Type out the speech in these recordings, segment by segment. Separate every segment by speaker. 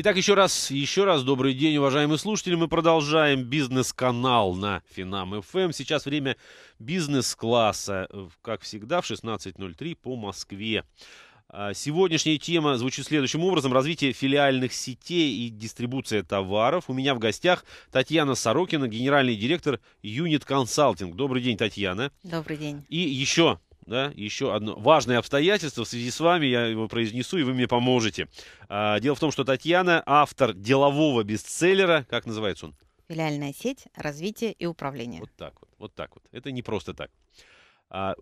Speaker 1: Итак, еще раз, еще раз добрый день, уважаемые слушатели. Мы продолжаем бизнес-канал на Финам ФМ. Эм. Сейчас время бизнес-класса, э, как всегда, в 16.03 по Москве. А, сегодняшняя тема звучит следующим образом. Развитие филиальных сетей и дистрибуция товаров. У меня в гостях Татьяна Сорокина, генеральный директор Юнит Консалтинг. Добрый день, Татьяна.
Speaker 2: Добрый день.
Speaker 1: И еще да, еще одно важное обстоятельство в связи с вами, я его произнесу, и вы мне поможете. А, дело в том, что Татьяна автор делового бестселлера, как называется он?
Speaker 2: Филиальная сеть, развитие и
Speaker 1: управление. Вот так вот, вот так вот. Это не просто так. А,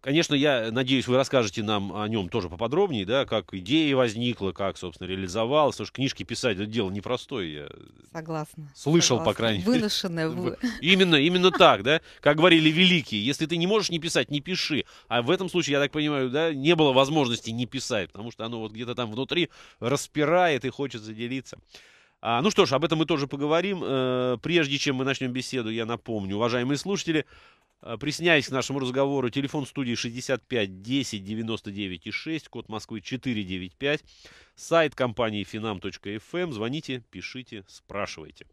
Speaker 1: Конечно, я надеюсь, вы расскажете нам о нем тоже поподробнее, да, как идея возникла, как, собственно, реализовалась, потому что книжки писать это дело непростое. Я
Speaker 2: Согласна. Слышал, согласна. по крайней мере. Выношенное.
Speaker 1: Именно, именно так, да, как говорили великие, если ты не можешь не писать, не пиши. А в этом случае, я так понимаю, да, не было возможности не писать, потому что оно вот где-то там внутри распирает и хочется делиться. А, ну что ж, об этом мы тоже поговорим. Э, прежде чем мы начнем беседу, я напомню, уважаемые слушатели, э, Присоединяйтесь к нашему разговору. Телефон студии 65 10 99 и 6, код Москвы 495, сайт компании finam.fm. Эм. Звоните, пишите, спрашивайте.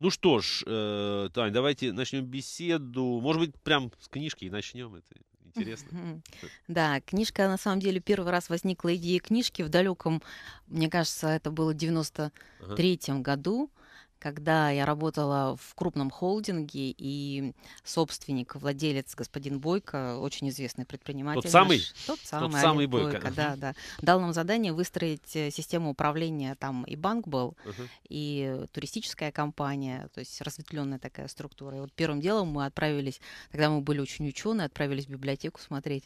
Speaker 1: Ну что ж, э, Тань, давайте начнем беседу. Может быть, прям с книжки и начнем. Это интересно.
Speaker 2: Да, книжка, на самом деле, первый раз возникла идея книжки в далеком, мне кажется, это было в
Speaker 1: 93-м
Speaker 2: году когда я работала в крупном холдинге, и собственник, владелец, господин Бойко, очень известный предприниматель. Тот самый? Наш, тот самый, тот самый Бойко. Бойко. Да, да. Дал нам задание выстроить э, систему управления, там и банк был, uh-huh. и туристическая компания, то есть разветвленная такая структура. И вот первым делом мы отправились, тогда мы были очень ученые, отправились в библиотеку смотреть.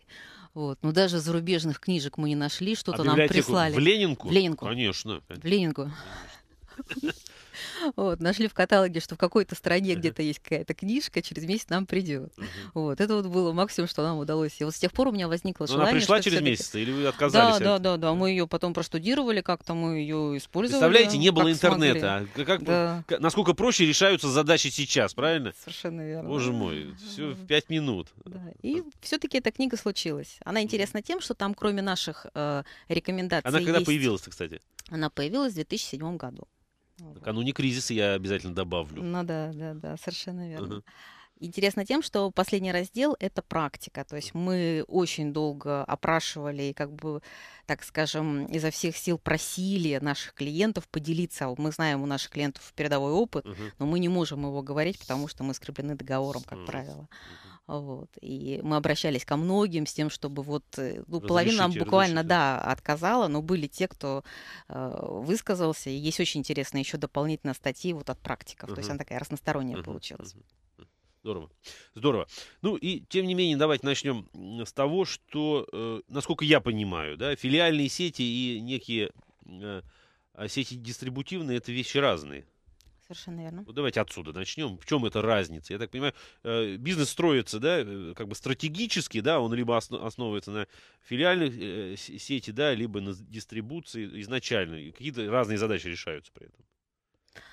Speaker 2: Вот. Но даже зарубежных книжек мы не нашли, а что-то а нам прислали. в Ленинку? В Ленинку.
Speaker 1: Конечно. В
Speaker 2: Ленинку. Вот, нашли в каталоге, что в какой-то стране где-то есть какая-то книжка, через месяц нам придет. Вот, это вот было максимум, что нам удалось. И вот с тех пор у меня возникло ну, желание... Она пришла через месяц, или вы отказались? Да, да, да, да, мы ее потом простудировали, как-то, мы ее
Speaker 1: использовали. Представляете, не было интернета. А да. Насколько проще решаются задачи сейчас, правильно? Совершенно
Speaker 2: верно. Боже мой, все в
Speaker 1: пять минут.
Speaker 2: И все-таки эта книга случилась. Она интересна тем, что там, кроме наших э, рекомендаций... Она когда появилась, кстати? Она появилась в 2007 году
Speaker 1: накануне кризиса я обязательно добавлю.
Speaker 2: Ну да, да, да, совершенно верно. Uh-huh. Интересно тем, что последний раздел — это практика. То есть мы очень долго опрашивали и, как бы, так скажем, изо всех сил просили наших клиентов поделиться. Мы знаем у наших клиентов передовой опыт, угу. но мы не можем его говорить, потому что мы скреплены договором, как угу. правило. Вот. И мы обращались ко многим с тем, чтобы вот... Э, ну, половина нам буквально, да, отказала, но были те, кто э, высказался. И есть очень интересные еще дополнительные статьи вот от практиков. Угу. То есть она такая разносторонняя угу. получилась. Угу.
Speaker 1: Здорово. Здорово. Ну и, тем не менее, давайте начнем с того, что, э, насколько я понимаю, да, филиальные сети и некие э, сети дистрибутивные – это вещи разные. Совершенно верно. Ну, давайте отсюда начнем. В чем эта разница? Я так понимаю, э, бизнес строится, да, э, как бы стратегически, да, он либо основывается на филиальной э, сети, да, либо на дистрибуции изначально. Какие-то разные задачи решаются при этом.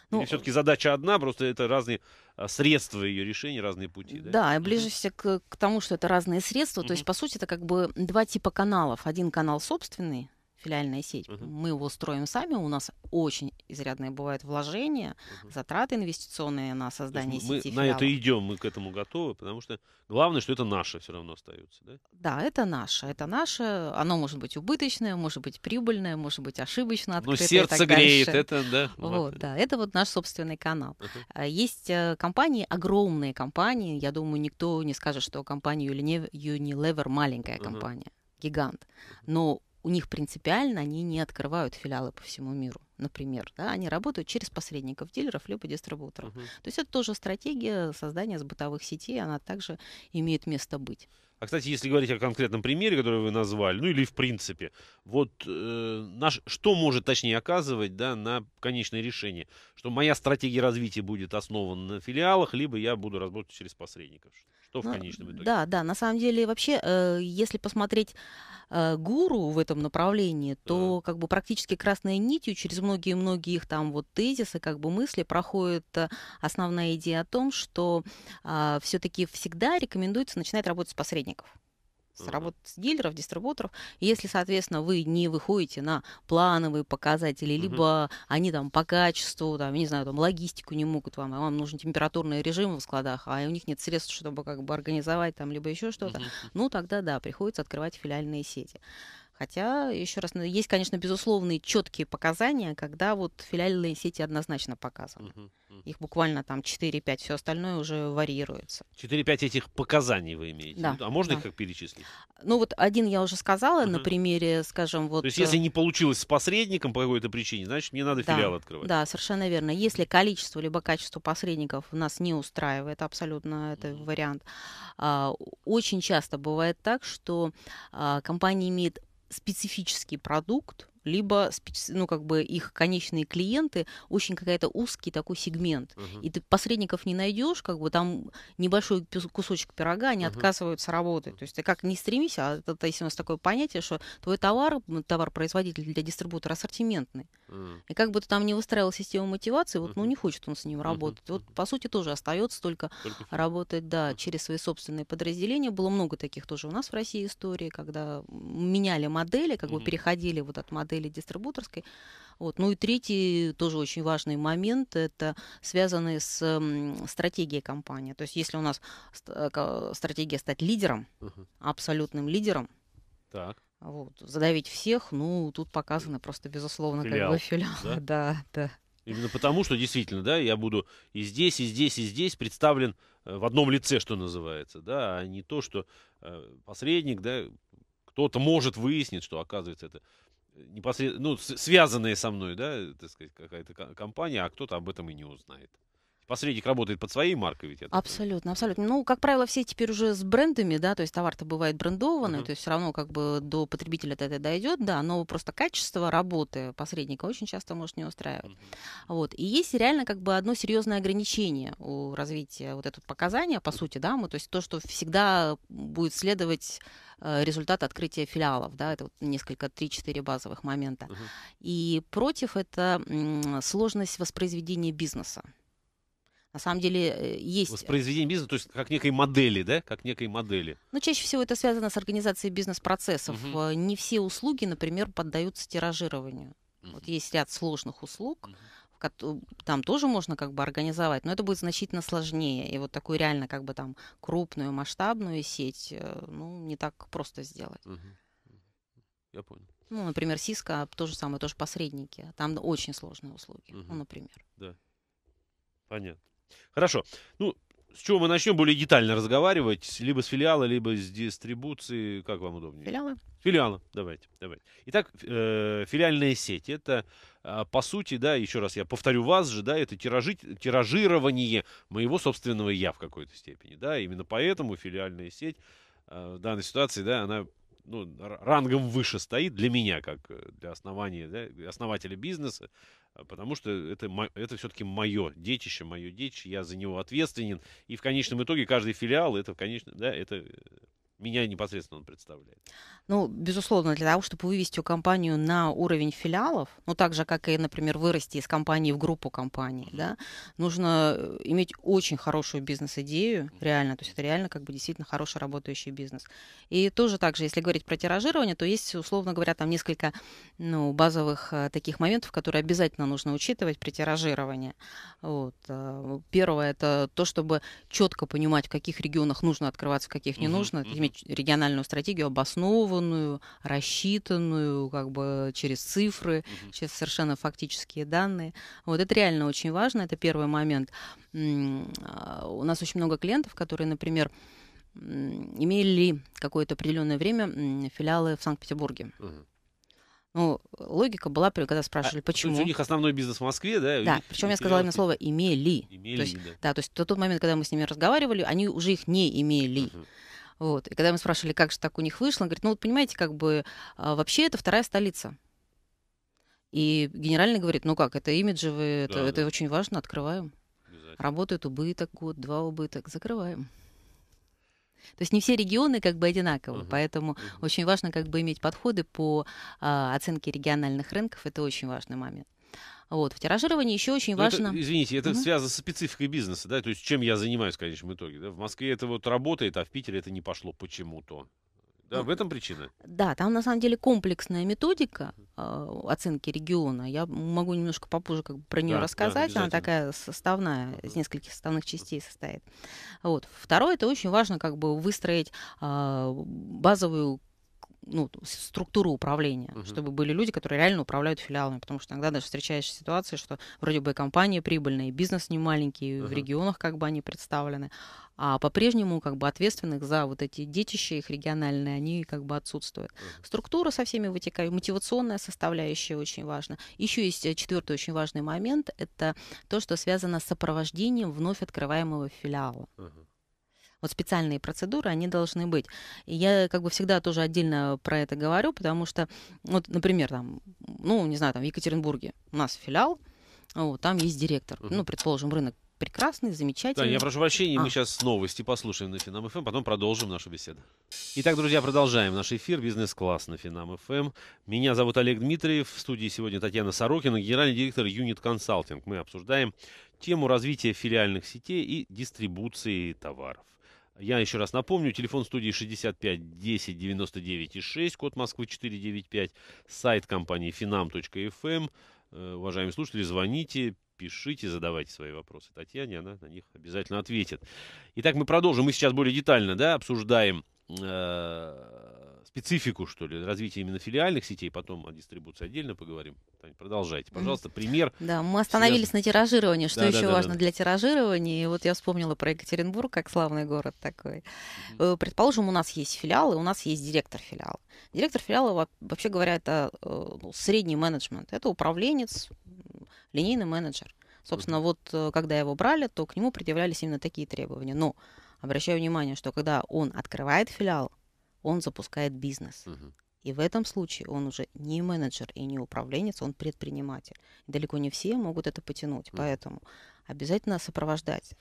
Speaker 1: Ну, Или все-таки э, задача одна, просто это разные э, средства ее решения, разные пути. Да, да ближе
Speaker 2: все к, к тому, что это разные средства. Mm-hmm. То есть, по сути, это как бы два типа каналов. Один канал собственный, филиальная сеть. Uh-huh. Мы его строим сами, у нас очень изрядные бывают вложения, uh-huh. затраты инвестиционные на создание сети. Мы филиала. на это
Speaker 1: идем, мы к этому готовы, потому что главное, что это наше все равно остается, да?
Speaker 2: Да, это наше, это наше. Оно может быть убыточное, может быть прибыльное, может быть ошибочно ну, открытое. Но сердце так греет, дальше. это да. Вот, вот, да, это вот наш собственный канал. Uh-huh. Есть э, компании, огромные компании, я думаю, никто не скажет, что компания Unilever маленькая компания. Uh-huh гигант. Но у них принципиально они не открывают филиалы по всему миру, например. Да, они работают через посредников, дилеров, либо дистрибуторов. Угу. То есть это тоже стратегия создания бытовых сетей, она также имеет место быть.
Speaker 1: А, кстати, если говорить о конкретном примере, который вы назвали, ну или в принципе, вот э, наш, что может, точнее, оказывать да, на конечное решение? Что моя стратегия развития будет основана на филиалах, либо я буду работать через посредников? Что в ну, конечном итоге? Да,
Speaker 2: да, на самом деле вообще, э, если посмотреть э, гуру в этом направлении, то mm. как бы практически красной нитью через многие-многие их там вот тезисы, как бы мысли проходит э, основная идея о том, что э, а, все-таки всегда рекомендуется начинать работать с посредников с mm работы с дилеров, дистрибуторов. И если, соответственно, вы не выходите на плановые показатели, mm-hmm. либо они там по качеству, там, не знаю, там логистику не могут вам, а вам нужен температурный режим в складах, а у них нет средств, чтобы как бы организовать там, либо еще что-то, mm-hmm. ну тогда да, приходится открывать филиальные сети. Хотя, еще раз, ну, есть, конечно, безусловные четкие показания, когда вот филиальные сети однозначно показаны. Угу, угу. Их буквально там 4-5, все остальное уже варьируется.
Speaker 1: 4-5 этих показаний вы имеете? Да. А можно да. их как перечислить?
Speaker 2: Ну вот один я уже сказала угу. на примере, скажем, вот... То есть если э, не
Speaker 1: получилось с посредником по какой-то причине, значит мне надо да, филиал открывать. Да,
Speaker 2: совершенно верно. Если количество либо качество посредников нас не устраивает, абсолютно это вариант. А, очень часто бывает так, что а, компания имеет специфический продукт, либо ну как бы их конечные клиенты очень какая-то узкий такой сегмент uh-huh. и ты посредников не найдешь как бы там небольшой кусочек пирога они uh-huh. отказываются работать то есть ты как не стремись а это, если у нас такое понятие что твой товар товар производитель для дистрибутора ассортиментный и как бы ты там не выстраивал систему мотивации, вот, ну, не хочет он с ним работать. Вот, по сути, тоже остается только, только работать, да, через свои собственные подразделения. Было много таких тоже у нас в России истории, когда меняли модели, как бы переходили вот от модели дистрибуторской. Вот. Ну и третий тоже очень важный момент, это связанный с стратегией компании. То есть если у нас э, стратегия стать лидером, абсолютным лидером, так вот. Задавить всех, ну, тут показано просто, безусловно, филиал, как бы филиал. Да? да, да.
Speaker 1: Именно потому, что действительно, да, я буду и здесь, и здесь, и здесь представлен э, в одном лице, что называется, да, а не то, что э, посредник, да, кто-то может выяснить, что оказывается это э, непосредственно, ну, связанные со мной, да, так сказать, какая-то компания, а кто-то об этом и не узнает посредник работает под своей маркой ведь. это?
Speaker 2: Абсолютно, абсолютно. Ну, как правило, все теперь уже с брендами, да, то есть товар-то бывает брендованный, uh-huh. то есть все равно как бы до потребителя это дойдет, да, но просто качество работы посредника очень часто может не устраивать. Uh-huh. Вот. И есть реально как бы одно серьезное ограничение у развития вот этого показания, по сути, да, мы, то есть то, что всегда будет следовать э, результат открытия филиалов, да, это вот несколько, три-четыре базовых момента. Uh-huh. И против это сложность воспроизведения бизнеса. На самом деле э, есть... Э, Воспроизведение
Speaker 1: бизнеса, то есть как некой модели, да? Как некой модели.
Speaker 2: Но ну, чаще всего это связано с организацией бизнес-процессов. Угу. Не все услуги, например, поддаются тиражированию. Угу. Вот есть ряд сложных услуг, угу там тоже можно как бы организовать, но это будет значительно сложнее. И вот такую реально как бы там крупную масштабную сеть, ну, не так просто сделать.
Speaker 1: Угу. Я понял.
Speaker 2: Ну, например, Сиска то же самое, тоже посредники. Там очень сложные услуги, угу. ну, например.
Speaker 1: Да. Понятно. Хорошо. Ну, с чего мы начнем более детально разговаривать? Либо с филиала, либо с дистрибуции. Как вам удобнее? Филиалы. Филиалы, давайте, давайте. Итак, э, филиальная сеть. Это, э, по сути, да, еще раз я повторю вас же, да, это тиражи, тиражирование моего собственного я в какой-то степени, да. Именно поэтому филиальная сеть э, в данной ситуации, да, она ну, рангом выше стоит для меня, как э, для основания, да, основателя бизнеса, а, потому что это, это все-таки мое детище, мое детище, я за него ответственен, и в конечном итоге каждый филиал, это, конечно, да, это э, меня непосредственно он представляет.
Speaker 2: Ну, безусловно, для того, чтобы вывести компанию на уровень филиалов, ну, так же, как и, например, вырасти из компании в группу компаний, mm-hmm. да, нужно э, иметь очень хорошую бизнес-идею, mm-hmm. реально, то есть это реально как бы действительно хороший работающий бизнес. И тоже так же, если говорить про тиражирование, то есть, условно говоря, там несколько ну, базовых э, таких моментов, которые обязательно нужно учитывать при тиражировании. Вот. Э, первое – это то, чтобы четко понимать, в каких регионах нужно открываться, в каких не mm-hmm. нужно иметь региональную стратегию обоснованную, рассчитанную, как бы через цифры, угу. через совершенно фактические данные. Вот это реально очень важно, это первый момент. А, у нас очень много клиентов, которые, например, имели какое-то определенное время филиалы в Санкт-Петербурге. Угу. Ну, логика была, когда спрашивали, а, почему. То есть у них
Speaker 1: основной бизнес в Москве, да? Да, причем я сказала именно слово
Speaker 2: «имели». имели то есть, да. да, то есть в тот момент, когда мы с ними разговаривали, они уже их не имели. Угу. Вот. И когда мы спрашивали, как же так у них вышло, он говорит, ну вот понимаете, как бы а, вообще это вторая столица. И генеральный говорит, ну как, это имиджевые, да, это, да. это очень важно, открываем. Работает убыток год, два убыток, закрываем. То есть не все регионы как бы одинаковы, uh-huh. поэтому uh-huh. очень важно как бы иметь подходы по э, оценке региональных рынков, это очень важный момент. Вот, в тиражировании еще очень Но ну, важно... Это, извините, это угу. связано с
Speaker 1: спецификой бизнеса, да? То есть чем я занимаюсь в конечном итоге? Да? В Москве это вот работает, а в Питере это не пошло почему-то. Да, ну, в этом причина.
Speaker 2: Да, там на самом деле комплексная методика э, оценки региона. Я могу немножко попозже как бы про нее да, рассказать. Да, Она такая составная, uh-huh. из нескольких составных частей состоит. Вот. Второе, это очень важно как бы выстроить э, базовую ну, структуру управления, Uh -huh. чтобы были люди, которые реально управляют филиалами, потому что иногда даже встречаешь ситуации, что вроде бы и компании прибыльные, и бизнес не маленький, Uh -huh. в регионах как бы они представлены, а по-прежнему как бы ответственных за вот эти детища их региональные, они как бы отсутствуют. Структура со всеми вытекает, мотивационная составляющая очень важна. Еще есть э, четвертый очень важный момент, это то, что связано с сопровождением вновь открываемого филиала. Угу. Вот специальные процедуры, они должны быть. И я как бы всегда тоже отдельно про это говорю, потому что, вот, например, там, ну, не знаю, там в Екатеринбурге у нас филиал, вот, там есть директор. Ну, предположим, рынок прекрасный, замечательный. Да, я прошу
Speaker 1: прощения, а. мы сейчас новости послушаем на Финам ФМ, эм, потом продолжим нашу беседу. Итак, друзья, продолжаем наш эфир «Бизнес-класс» на Финам ФМ. Эм. Меня зовут Олег Дмитриев, в студии сегодня Татьяна Сорокина, генеральный директор Юнит Консалтинг. Мы обсуждаем тему развития филиальных сетей и дистрибуции товаров. Я еще раз напомню, телефон студии 65 10 99 и 6, код Москвы 495, сайт компании finam.fm. Эм. Э, уважаемые слушатели, звоните, пишите, задавайте свои вопросы Татьяне, она на них обязательно ответит. Итак, мы продолжим, мы сейчас более детально да, обсуждаем э специфику, что ли, развития именно филиальных сетей, потом о дистрибуции отдельно поговорим. Тань, продолжайте, пожалуйста, пример. Да, мы
Speaker 2: остановились связан... на тиражировании. Что да, еще да, да, важно да. для тиражирования? И вот я вспомнила про Екатеринбург, как славный город такой. Угу. Предположим, у нас есть филиалы, у нас есть директор филиала. Директор филиала, вообще говоря, это э, ну, средний менеджмент. Это управленец, линейный менеджер. Собственно, вот э, когда его брали, то к нему предъявлялись именно такие требования. Но обращаю внимание, что когда он открывает филиал, он запускает бизнес. Угу. И в этом случае он уже не менеджер и не управленец, он предприниматель. Далеко не все могут это потянуть, угу. поэтому обязательно сопровождать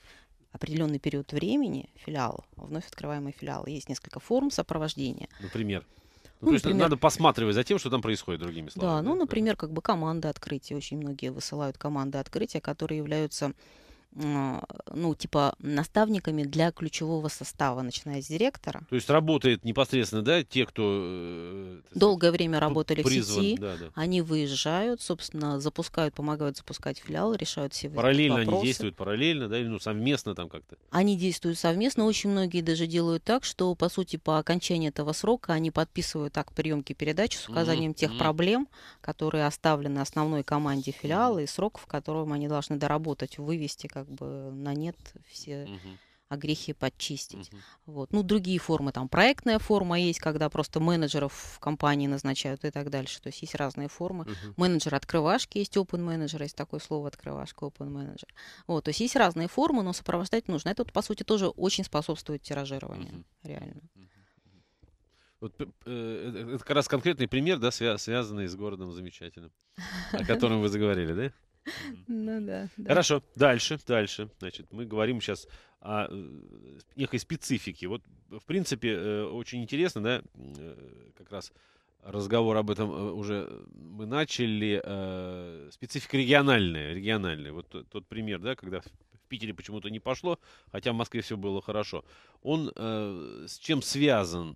Speaker 2: определенный период времени филиал, вновь открываемый филиал. Есть несколько форм сопровождения.
Speaker 1: Например? Ну, ну, то есть надо посматривать за тем, что там происходит, другими словами. Ну, да, да? ну,
Speaker 2: например, как бы команды открытия. Очень многие высылают команды открытия, которые являются а, ну, типа, наставниками для ключевого состава, начиная с директора.
Speaker 1: То есть работает непосредственно, да, те, кто... Э, Долгое время работали призван, в сети, да, да.
Speaker 2: они выезжают, собственно, запускают, помогают запускать филиал, решают все вопросы. Параллельно они действуют,
Speaker 1: параллельно, да, или ну, совместно там как-то?
Speaker 2: Они действуют совместно, очень многие даже делают так, что, по сути, по окончании этого срока они подписывают так приемки передач с указанием mm-hmm. тех проблем, которые оставлены основной команде филиала и сроков, в котором они должны доработать, вывести как как бы на нет все угу. а грехи подчистить. Угу. Вот. Ну, другие формы, там проектная форма есть, когда просто менеджеров в компании назначают и так дальше. То есть есть разные формы. Угу. Менеджер открывашки, есть open менеджер, есть такое слово открывашка, open менеджер. Вот, то есть есть разные формы, но сопровождать нужно. Это, вот, по сути, тоже очень способствует тиражированию, угу. реально.
Speaker 1: Вот, э, это как раз конкретный пример, да, связанный с городом замечательным, о котором вы заговорили, да?
Speaker 2: Ну да, Хорошо,
Speaker 1: дальше, дальше. Значит, мы говорим сейчас о э, некой специфике. Вот, в принципе, э, очень интересно, да, э, как раз разговор об этом уже мы начали. Специфика региональная, региональная. Вот тот, тот пример, да, когда в Питере почему-то не пошло, хотя в Москве все было хорошо. Он с чем связан?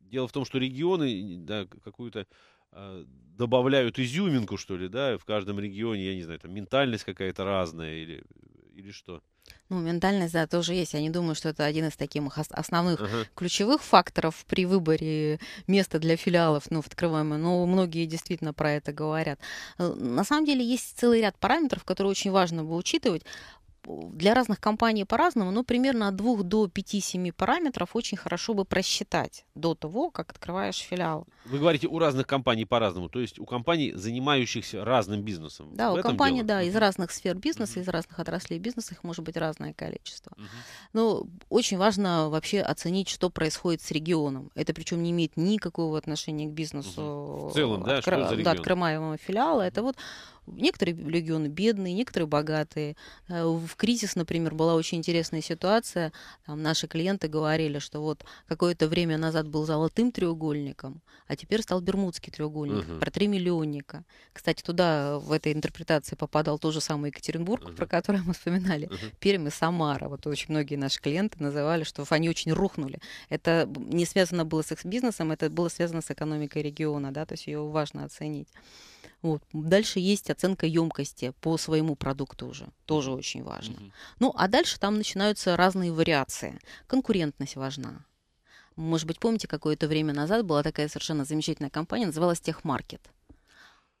Speaker 1: Дело в том, что регионы, да, какую-то Э, добавляют изюминку, что ли, да, в каждом регионе, я не знаю, там ментальность какая-то разная или, или что?
Speaker 2: Ну, ментальность, да, тоже есть. Я не думаю, что это один из таких основных uh ключевых факторов при выборе места для филиалов, ну, открываемые. Но многие действительно про это говорят. Э, на самом деле есть целый ряд параметров, которые очень важно бы учитывать для разных компаний по-разному, но примерно от 2 до 5-7 параметров очень хорошо бы просчитать до того, как открываешь филиал.
Speaker 1: Вы говорите у разных компаний по-разному, то есть у компаний, занимающихся разным бизнесом. Да, В у компаний,
Speaker 2: да, из разных сфер бизнеса, uh-huh. из разных отраслей бизнеса, их может быть разное количество. Uh-huh. Но очень важно вообще оценить, что происходит с регионом. Это причем не имеет никакого отношения к бизнесу. Uh-huh. В целом, да, откр... что за регион? Да, открываемого филиала. uh Это вот Некоторые регионы бедные, некоторые богатые. Э, в кризис, например, была очень интересная ситуация. Там наши клиенты говорили, что вот какое-то время назад был золотым треугольником, а теперь стал бермудский треугольник угу. про 3 миллионника. Кстати, туда в этой интерпретации попадал тот же самый Екатеринбург, угу. про который мы вспоминали, угу. Пермь и Самара. Вот очень многие наши клиенты называли, что они очень рухнули. Это не связано было с их бизнесом, это было связано с экономикой региона, да, то есть ее важно оценить. Вот. Дальше есть оценка емкости по своему продукту уже, тоже очень важно. Угу. Ну, а дальше там начинаются разные вариации. Конкурентность важна. Может быть, помните, какое-то время назад была такая совершенно замечательная компания, называлась Техмаркет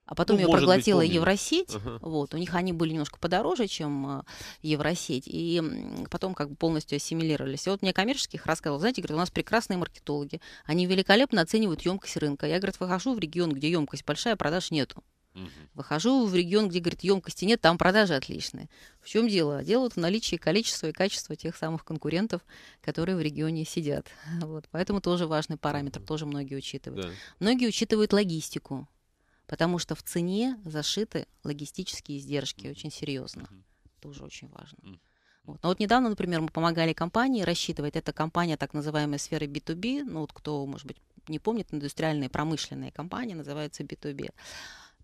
Speaker 2: а потом ну, ее проглотила быть, Евросеть. Uh-huh. Вот, у них они были немножко подороже, чем а, Евросеть, и потом как бы полностью ассимилировались. И вот мне коммерческих рассказывал, знаете, говорит, у нас прекрасные маркетологи, они великолепно оценивают емкость рынка. Я, говорит, выхожу в регион, где емкость большая, а продаж нету. Угу. Выхожу в регион, где, говорит, емкости нет, там продажи отличные. В чем дело? Дело вот в наличии количества и качества тех самых конкурентов, которые в регионе сидят. Вот. Поэтому тоже важный параметр, тоже многие учитывают. Да. Многие учитывают логистику потому что в цене зашиты логистические издержки очень серьезно. Тоже очень важно. Вот. Но вот недавно, например, мы помогали компании рассчитывать. Это компания так называемой сферы B2B. Ну вот кто, может быть, не помнит, индустриальные промышленные компании называются B2B.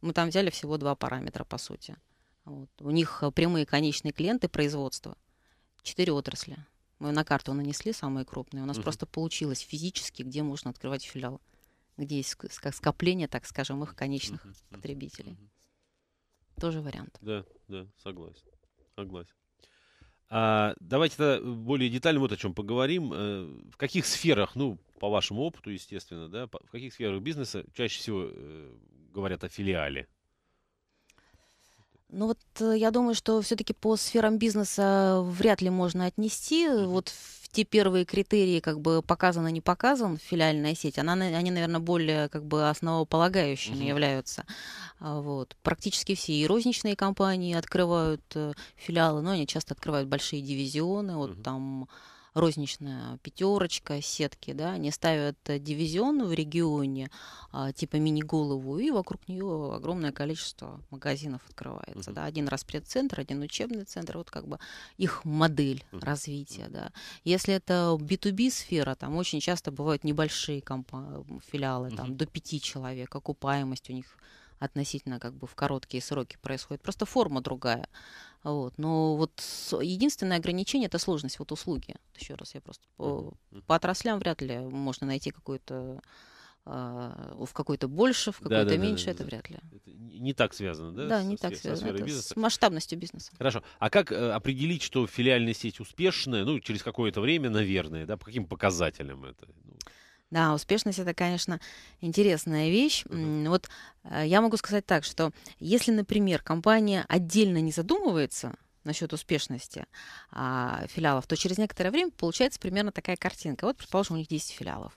Speaker 2: Мы там взяли всего два параметра, по сути. Вот. У них э, прямые конечные клиенты производства. Четыре отрасли. Мы на карту нанесли самые крупные. У нас угу. просто получилось физически, где можно открывать филиал где есть как скопление, так скажем, их конечных uh-huh, потребителей. Uh-huh. Тоже вариант.
Speaker 1: Да, да, согласен. Согласен. А, давайте тогда более детально вот о чем поговорим. Э, в каких сферах, ну, по вашему опыту, естественно, да, в каких сферах бизнеса чаще всего э, говорят о филиале?
Speaker 2: Ну вот э, я думаю, что все-таки по сферам бизнеса вряд ли можно отнести. Вот те первые критерии, как бы показано, не показан, филиальная сеть, она, они, наверное, более как бы основополагающими mm являются. А, вот. Практически все и розничные компании открывают э, филиалы, но они часто открывают большие дивизионы, вот mm там розничная пятерочка, сетки, да, они ставят э, дивизион в регионе, а, типа мини-голову, и вокруг нее огромное количество магазинов открывается, uh-huh. да, один распредцентр, один учебный центр, вот как бы их модель uh-huh. развития, да. Если это B2B сфера, там очень часто бывают небольшие компа- филиалы, uh-huh. там до пяти человек, окупаемость у них относительно как бы в короткие сроки происходит. Просто форма другая. Вот. Но вот единственное ограничение – это сложность вот услуги. Еще раз, я просто по, по отраслям вряд ли можно найти какую-то а, в какой-то больше, в какой-то да, да, меньше, да, да, это да. вряд ли. Это
Speaker 1: не так связано, да? Да, не со, так связано. это бизнеса. С масштабностью бизнеса. Хорошо. А как э, определить, что филиальная сеть успешная, ну, через какое-то время, наверное, да, по каким показателям это? Ну,
Speaker 2: да, успешность это, конечно, интересная вещь. Mm-hmm. Вот э, я могу сказать так, что если, например, компания отдельно не задумывается насчет успешности а, филиалов, то через некоторое время получается примерно такая картинка. Вот, предположим, у них 10 филиалов.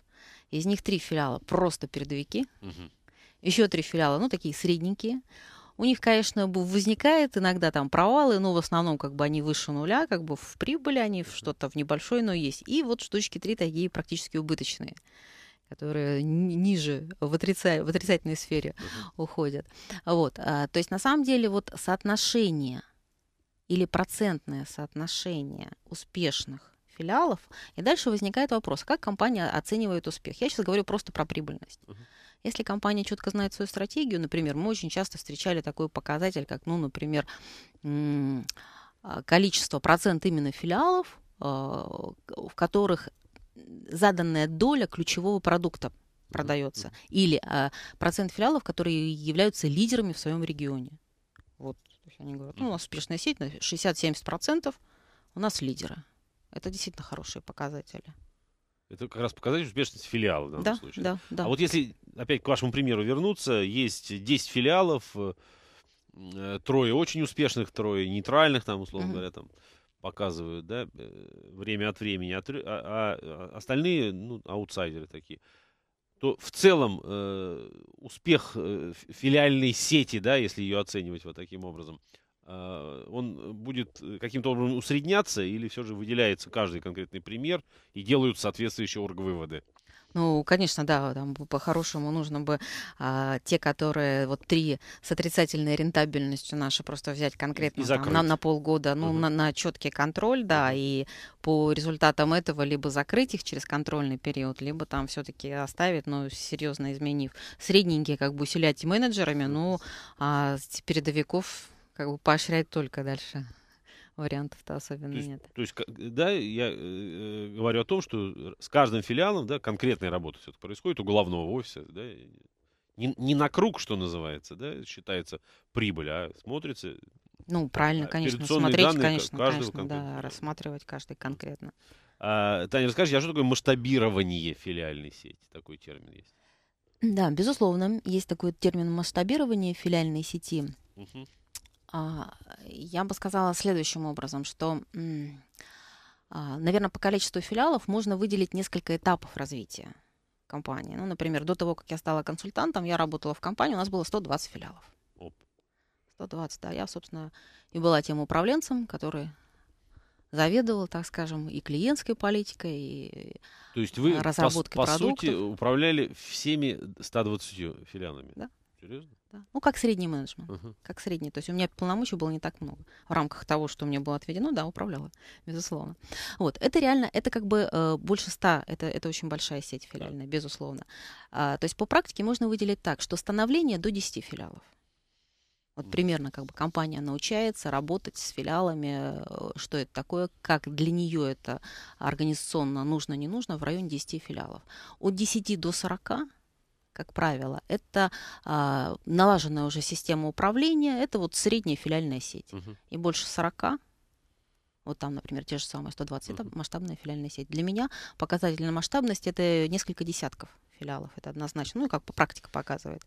Speaker 2: Из них три филиала просто передовики, Mm-hmm. еще три филиала, ну, такие средненькие у них, конечно, возникает иногда там провалы, но в основном как бы они выше нуля, как бы в прибыли они что-то в небольшой, но есть. И вот штучки три такие практически убыточные которые ниже в, отрица... в отрицательной сфере uh-huh. уходят. Вот. А, то есть на самом деле вот соотношение или процентное соотношение успешных филиалов, и дальше возникает вопрос, как компания оценивает успех. Я сейчас говорю просто про прибыльность. Uh-huh. Если компания четко знает свою стратегию, например, мы очень часто встречали такой показатель, как, ну, например, а, количество, процент именно филиалов, а, в которых заданная доля ключевого продукта продается, или а, процент филиалов, которые являются лидерами в своем регионе. Вот, то есть они говорят, ну, у нас успешная сеть на 60-70%, у нас лидеры. Это действительно хорошие показатели.
Speaker 1: Это как раз показатель успешности филиала в данном да, случае. Да, да. А вот если опять к вашему примеру вернуться, есть 10 филиалов, э, трое очень успешных, трое нейтральных, там, условно mm-hmm. говоря, там показывают, да, э, время от времени, а а, а, а остальные, ну, аутсайдеры такие то в целом э, успех э, филиальной сети, да, если ее оценивать вот таким образом, э, он будет э, каким-то образом усредняться или все же выделяется каждый конкретный пример и делают соответствующие орг-выводы?
Speaker 2: Ну, конечно, да, там по-хорошему нужно бы а, те, которые вот три с отрицательной рентабельностью наши просто взять конкретно там, на, на полгода, ну, угу. на, на четкий контроль, да, и по результатам этого либо закрыть их через контрольный период, либо там все-таки оставить, но ну, серьезно изменив. Средненькие как бы усилять менеджерами, ну, а передовиков как бы поощрять только дальше вариантов-то особенно то есть,
Speaker 1: нет. То есть, э, да, я э, э, говорю о том, что с каждым филиалом, да, конкретная работа все таки происходит у главного офиса, да, не, не на круг, что называется, да, считается прибыль, а смотрится. Ну, правильно, а, конечно, смотреть, данные конечно, конечно, да,
Speaker 2: рассматривать каждый конкретно.
Speaker 1: А, Таня, расскажи, а что такое масштабирование филиальной сети? Такой термин есть.
Speaker 2: Да, безусловно, есть такой термин масштабирование филиальной сети. Угу. А, я бы сказала следующим образом, что, а, наверное, по количеству филиалов можно выделить несколько этапов развития компании. Ну, например, до того, как я стала консультантом, я работала в компании, у нас было 120 филиалов. 120, да. Я, собственно, и была тем управленцем, который заведовал, так скажем, и клиентской политикой, и То есть вы, разработкой по, по продуктов. сути,
Speaker 1: управляли всеми 120 филиалами? Да. Серьезно? Да?
Speaker 2: Ну, как средний менеджмент, uh-huh. как средний. То есть у меня полномочий было не так много. В рамках того, что мне было отведено, да, управляла, безусловно. Вот, это реально, это как бы э, больше ста, это, это очень большая сеть филиальная, yeah. безусловно. А, то есть по практике можно выделить так, что становление до 10 филиалов. Вот примерно как бы компания научается работать с филиалами, э, что это такое, как для нее это организационно нужно, не нужно, в районе 10 филиалов. От 10 до 40 как правило, это а, налаженная уже система управления, это вот средняя филиальная сеть. Угу. И больше 40 вот там, например, те же самые 120, uh это масштабная филиальная сеть. Для меня показатель масштабность это несколько десятков филиалов, это однозначно, ну и как практика показывает.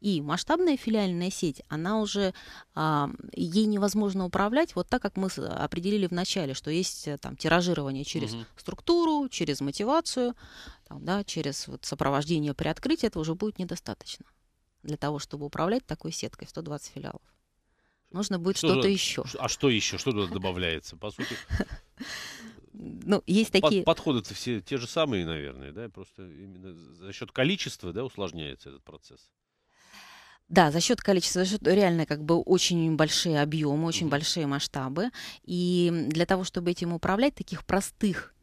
Speaker 2: И масштабная филиальная сеть, она уже, а, ей невозможно управлять, вот так, как мы определили в начале, что есть э, там тиражирование через угу. структуру, через мотивацию, там, да, через вот, сопровождение при открытии, это уже будет недостаточно для того, чтобы управлять такой сеткой 120 филиалов. Нужно будет что-то еще.
Speaker 1: А что еще? Что туда добавляется? По сути ну, есть такие... подходы все те же самые, наверное, да? Просто именно за счет количества, да, усложняется этот процесс.
Speaker 2: Да, за счет количества, за счет реально как бы очень большие объемы, очень большие масштабы. И для того, чтобы этим управлять, таких простых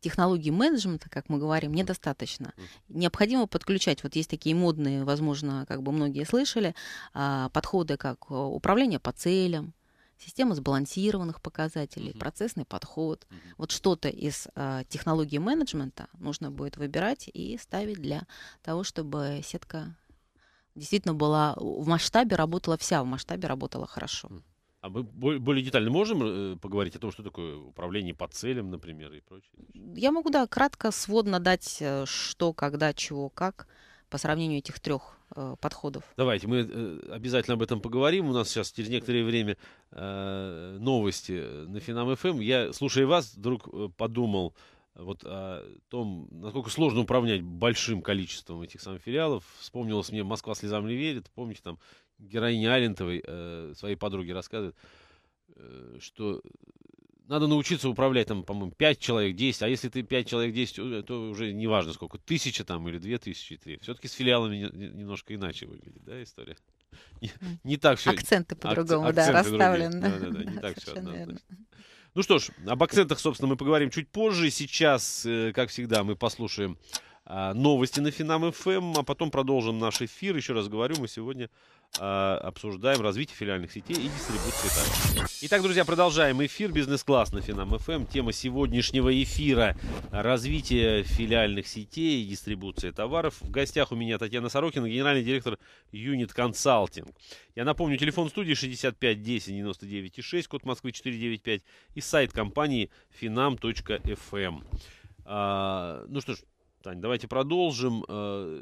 Speaker 2: технологий менеджмента, как мы говорим, недостаточно. Необходимо подключать, вот есть такие модные, возможно, как бы многие слышали, а, подходы как э, управление по целям, система сбалансированных показателей, угу. процессный подход. Угу. Вот что-то из э, а, технологии менеджмента нужно будет выбирать и ставить для того, чтобы сетка действительно была в масштабе, работала вся, в масштабе работала хорошо.
Speaker 1: А мы более детально можем э, поговорить о том, что такое управление по целям, например, и прочее? Я
Speaker 2: могу, да, кратко, сводно дать, э, что, когда, чего, как, по сравнению этих трех Э, подходов.
Speaker 1: Давайте, мы э, обязательно об этом поговорим. У нас сейчас через некоторое время э, новости на Финам ФМ. Эм. Я, слушая вас, вдруг подумал вот о том, насколько сложно управлять большим количеством этих самых филиалов. Вспомнилось мне «Москва слезам не верит». Помните, там героиня Алентовой своей подруге рассказывает, что надо научиться управлять, там, по-моему, 5 человек, 10, а если ты 5 человек, 10, то уже не важно сколько, тысяча там или две тысячи, три. Все-таки с филиалами немножко иначе выглядит, да, история? Не, не так все. Акценты по-другому, да, расставлены. Да, да, да, не так все Ну что ж, об акцентах, собственно, мы поговорим чуть позже. Сейчас, э, как всегда, мы послушаем а, новости на Финам ФМ, эм, а потом продолжим наш эфир. Еще раз говорю, мы сегодня а, обсуждаем развитие филиальных сетей и дистрибуции товаров. Итак, друзья, продолжаем эфир «Бизнес-класс» на Финам ФМ. Эм. Тема сегодняшнего эфира – развитие филиальных сетей и дистрибуции товаров. В гостях у меня Татьяна Сорокина, генеральный директор Юнит Консалтинг. Я напомню, телефон студии 65 10 99 6, код Москвы 495 и сайт компании finam.fm. Эм. А, ну что ж, Тань, давайте продолжим а,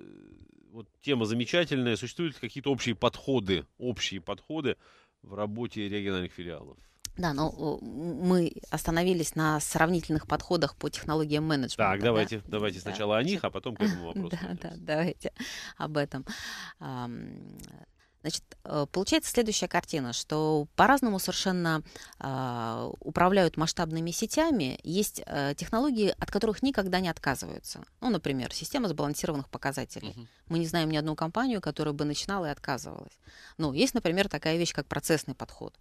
Speaker 1: вот тема замечательная. Существуют какие-то общие подходы, общие подходы в работе региональных филиалов?
Speaker 2: Да, но ну, мы остановились на сравнительных подходах по технологиям менеджмента. Так, давайте, да? давайте сначала да. о них, а потом к этому вопросу. Да, да, давайте об этом. Значит, э, получается следующая картина, что по-разному совершенно а, управляют масштабными сетями. Есть э, технологии, от которых никогда не отказываются. Ну, например, система сбалансированных показателей. Угу. Мы не знаем ни одну компанию, которая бы начинала и отказывалась. Ну, есть, например, такая вещь, как процессный подход.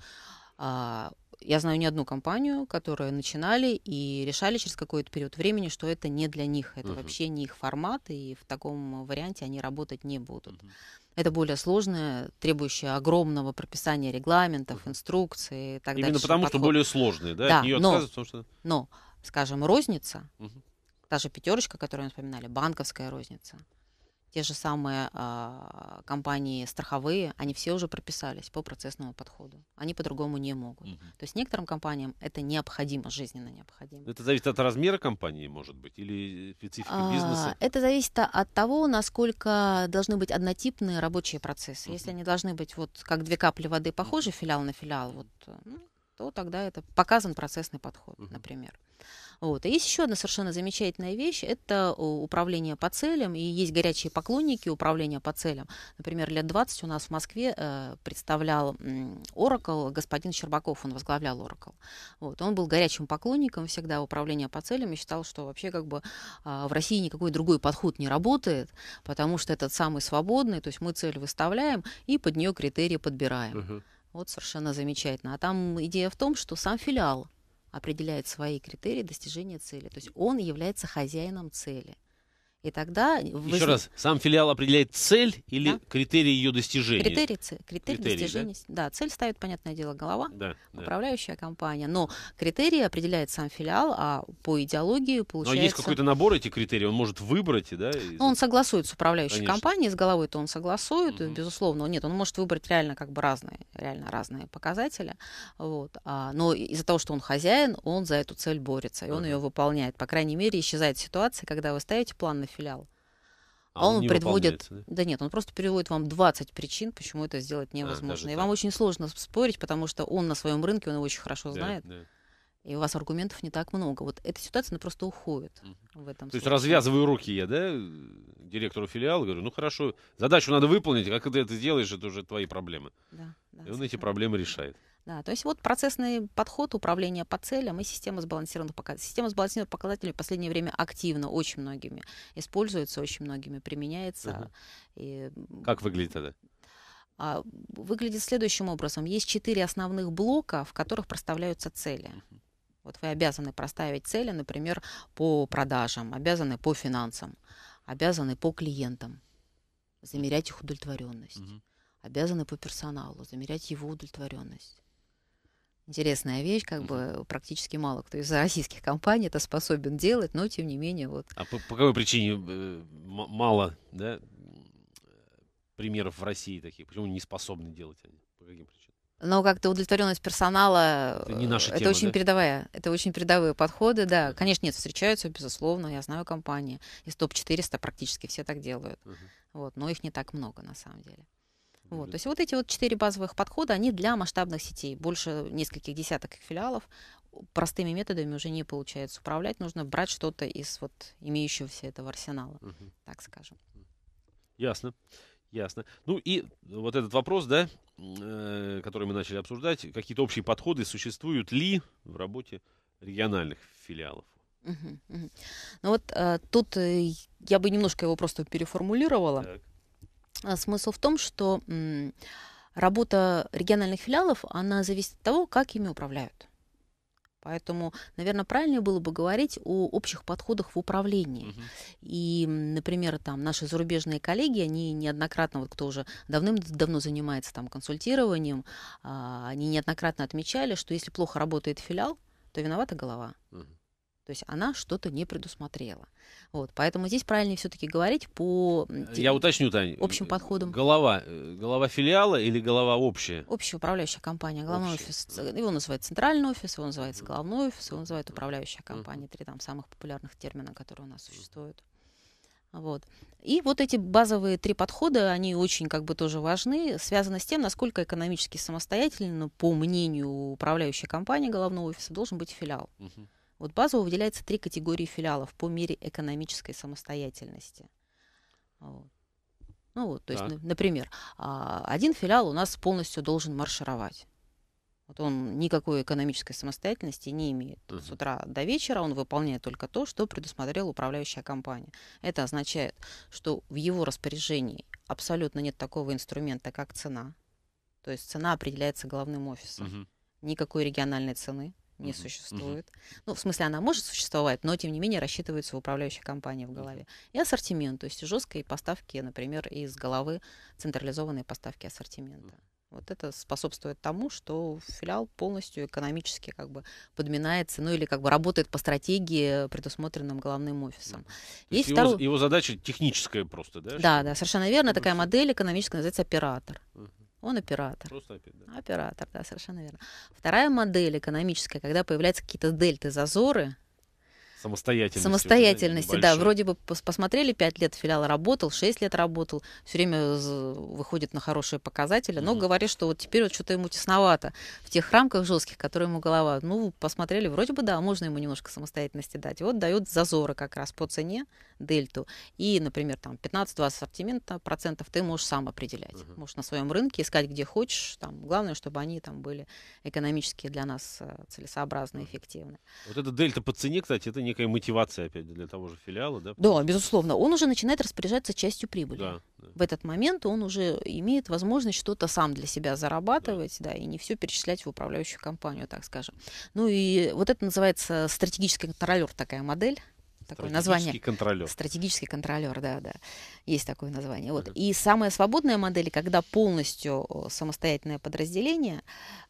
Speaker 2: А, я знаю ни одну компанию, которые начинали и решали через какой-то период времени, что это не для них, это угу. вообще не их формат, и в таком варианте они работать не будут. Угу. Это более сложное, требующее огромного прописания регламентов, инструкций и так далее. Именно дальше, потому, подход. что более сложные, да? да От но, потому что... но, скажем, розница, угу. та же пятерочка, которую мы вспоминали, банковская розница – те же самые э, компании страховые, они все уже прописались по процессному подходу. Они по-другому не могут. Угу. То есть некоторым компаниям это необходимо, жизненно необходимо.
Speaker 1: Это зависит от размера компании, может быть, или э, специфики а, бизнеса?
Speaker 2: Это зависит от того, насколько должны быть однотипные рабочие процессы. Угу. Если они должны быть вот как две капли воды похожи угу. филиал на филиал, вот, э, ну, то тогда это показан процессный подход, угу. например. Вот. А есть еще одна совершенно замечательная вещь, это э, управление по целям, и есть горячие поклонники управления по целям. Например, лет 20 у нас в Москве э, представлял Oracle господин Щербаков, он возглавлял Oracle. Вот. Он был горячим поклонником всегда управления по целям и считал, что вообще как бы а, в России никакой другой подход не работает, потому что этот самый свободный, то есть мы цель выставляем и под нее критерии подбираем. Угу. Вот совершенно замечательно. А там идея в том, что сам филиал определяет свои критерии достижения цели. То есть он является хозяином цели. И тогда... Еще раз,
Speaker 1: сам филиал определяет цель или да? критерии ее достижения? Критерии, критерии, критерии достижения.
Speaker 2: Да? да, цель ставит, понятное дело, голова, да, управляющая да. компания. Но критерии определяет сам филиал, а по идеологии ну, а получается... Но есть какой-то
Speaker 1: набор этих критерий, он может выбрать, да? И... Ну, он
Speaker 2: согласует с управляющей Конечно. компанией, с головой-то он согласует, угу. безусловно. Нет, он может выбрать реально как бы разные, реально разные показатели. Вот. А, но из-за того, что он хозяин, он за эту цель борется, и угу. он ее выполняет. По крайней мере, исчезает ситуация, когда вы ставите план на филиал. А, а он, он приводит... Да? да нет, он просто переводит вам 20 причин, почему это сделать а, невозможно. А, и вам очень сложно спорить, потому что он на своем рынке, он его очень хорошо знает. Да, да. И у вас аргументов не так много. Вот эта ситуация она просто уходит угу. в этом. То случае. есть развязываю
Speaker 1: руки я, да, директору филиала, говорю, ну хорошо, задачу надо выполнить, а как ты это сделаешь, это уже твои проблемы. Да, да, и он эти проблемы решает.
Speaker 2: Да, то есть вот процессный подход управления по целям и система сбалансированных показателей. Система сбалансированных показателей в последнее время активно очень многими используется, очень многими применяется. Угу. И...
Speaker 1: Как выглядит это?
Speaker 2: А, выглядит следующим образом. Есть четыре основных блока, в которых проставляются цели. Вот вы обязаны проставить цели, например, по продажам, обязаны по финансам, обязаны по клиентам, замерять их удовлетворенность, обязаны по персоналу, замерять его удовлетворенность интересная вещь, как бы практически мало кто из российских компаний это способен делать, но тем не менее вот.
Speaker 1: А по, по какой причине э, мало, да, примеров в России таких? Почему не способны делать они? По каким причинам?
Speaker 2: Но как-то удовлетворенность персонала это, не наша э, тема. это очень да? передовая. Это очень передовые подходы, да. Конечно, нет, встречаются, безусловно. Я знаю компании. Из топ-400 практически все так делают. Uh-huh. Вот, но их не так много на самом деле. Вот, то есть вот эти вот четыре базовых подхода, они для масштабных сетей. Больше нескольких десяток филиалов простыми методами уже не получается управлять. Нужно брать что-то из вот имеющегося этого арсенала, угу. так скажем.
Speaker 1: Ясно. Ясно. Ну и вот этот вопрос, да, э, который мы начали обсуждать, какие-то общие подходы существуют ли в работе региональных филиалов?
Speaker 2: Угу, угу. Ну вот э, тут э, я бы немножко его просто переформулировала. Так а, смысл в том, что работа региональных филиалов, она зависит от того, как ими управляют. Поэтому, наверное, правильнее было бы говорить о общих подходах в управлении. Угу. И, например, там наши зарубежные коллеги, они неоднократно, вот кто уже давным-давно занимается там консультированием, а, они неоднократно отмечали, что если плохо работает филиал, то виновата голова. Угу. То есть она что-то не предусмотрела. Вот, поэтому здесь правильнее все-таки говорить по Я
Speaker 1: уточню, Тань, общим э, подходам. Голова, э, голова филиала или голова общая?
Speaker 2: Общая управляющая компания, главной общая. офис. Его называют центральный офис, его называется главной офис, его называют управляющая компания. Три там самых популярных термина, которые у нас существуют. Вот. И вот эти базовые три подхода, они очень как бы тоже важны, связаны с тем, насколько экономически самостоятельно, по мнению управляющей компании головного офиса, должен быть филиал. Uh-huh. Вот базово выделяется три категории филиалов по мере экономической самостоятельности. Ну вот, то есть, так. например, а, один филиал у нас полностью должен маршировать. Вот он никакой экономической самостоятельности не имеет. Угу. С утра до вечера он выполняет только то, что предусмотрела управляющая компания. Это означает, что в его распоряжении абсолютно нет такого инструмента, как цена. То есть цена определяется главным офисом. Угу. Никакой региональной цены не uh-huh. существует. Uh-huh. Ну, в смысле, она может существовать, но тем не менее рассчитывается в управляющей компании в голове. И ассортимент, то есть жесткие поставки, например, из головы централизованные поставки ассортимента. Вот это способствует тому, что филиал полностью экономически как бы подминается, ну или как бы работает по стратегии, предусмотренным головным офисом. То есть его, второй...
Speaker 1: его задача техническая просто, да? Да, да,
Speaker 2: совершенно верно. Такая модель экономическая называется оператор. Uh-huh. Он оператор. Просто оператор. Да. Оператор, да, совершенно верно. Вторая модель экономическая, когда появляются какие-то дельты, зазоры.
Speaker 1: Самостоятельности. Самостоятельности, да. Вроде
Speaker 2: бы посмотрели, 5 лет филиал работал, 6 лет работал, все время выходит на хорошие показатели, но угу. говорит, что вот теперь вот что-то ему тесновато в тех рамках жестких, которые ему голова. Ну, посмотрели, вроде бы, да, можно ему немножко самостоятельности дать. И вот дают зазоры как раз по цене дельту. И, например, там 15-20 ассортимента процентов ты можешь сам определять. Угу. Можешь на своем рынке искать, где хочешь. Там, главное, чтобы они там были экономически для нас э, целесообразны, угу. эффективны.
Speaker 1: Вот эта дельта по цене, кстати, это некая мотивация опять для того же филиала, да? Да,
Speaker 2: безусловно. Он уже начинает распоряжаться частью прибыли. Да, да. В этот момент он уже имеет возможность что-то сам для себя зарабатывать, да. да, и не все перечислять в управляющую компанию, так скажем. Ну и вот это называется стратегический контролер такая модель
Speaker 1: такое название. контролер.
Speaker 2: Стратегический контролер, да, да. Есть такое название. Вот. Ага. И самая свободная модель, когда полностью самостоятельное подразделение,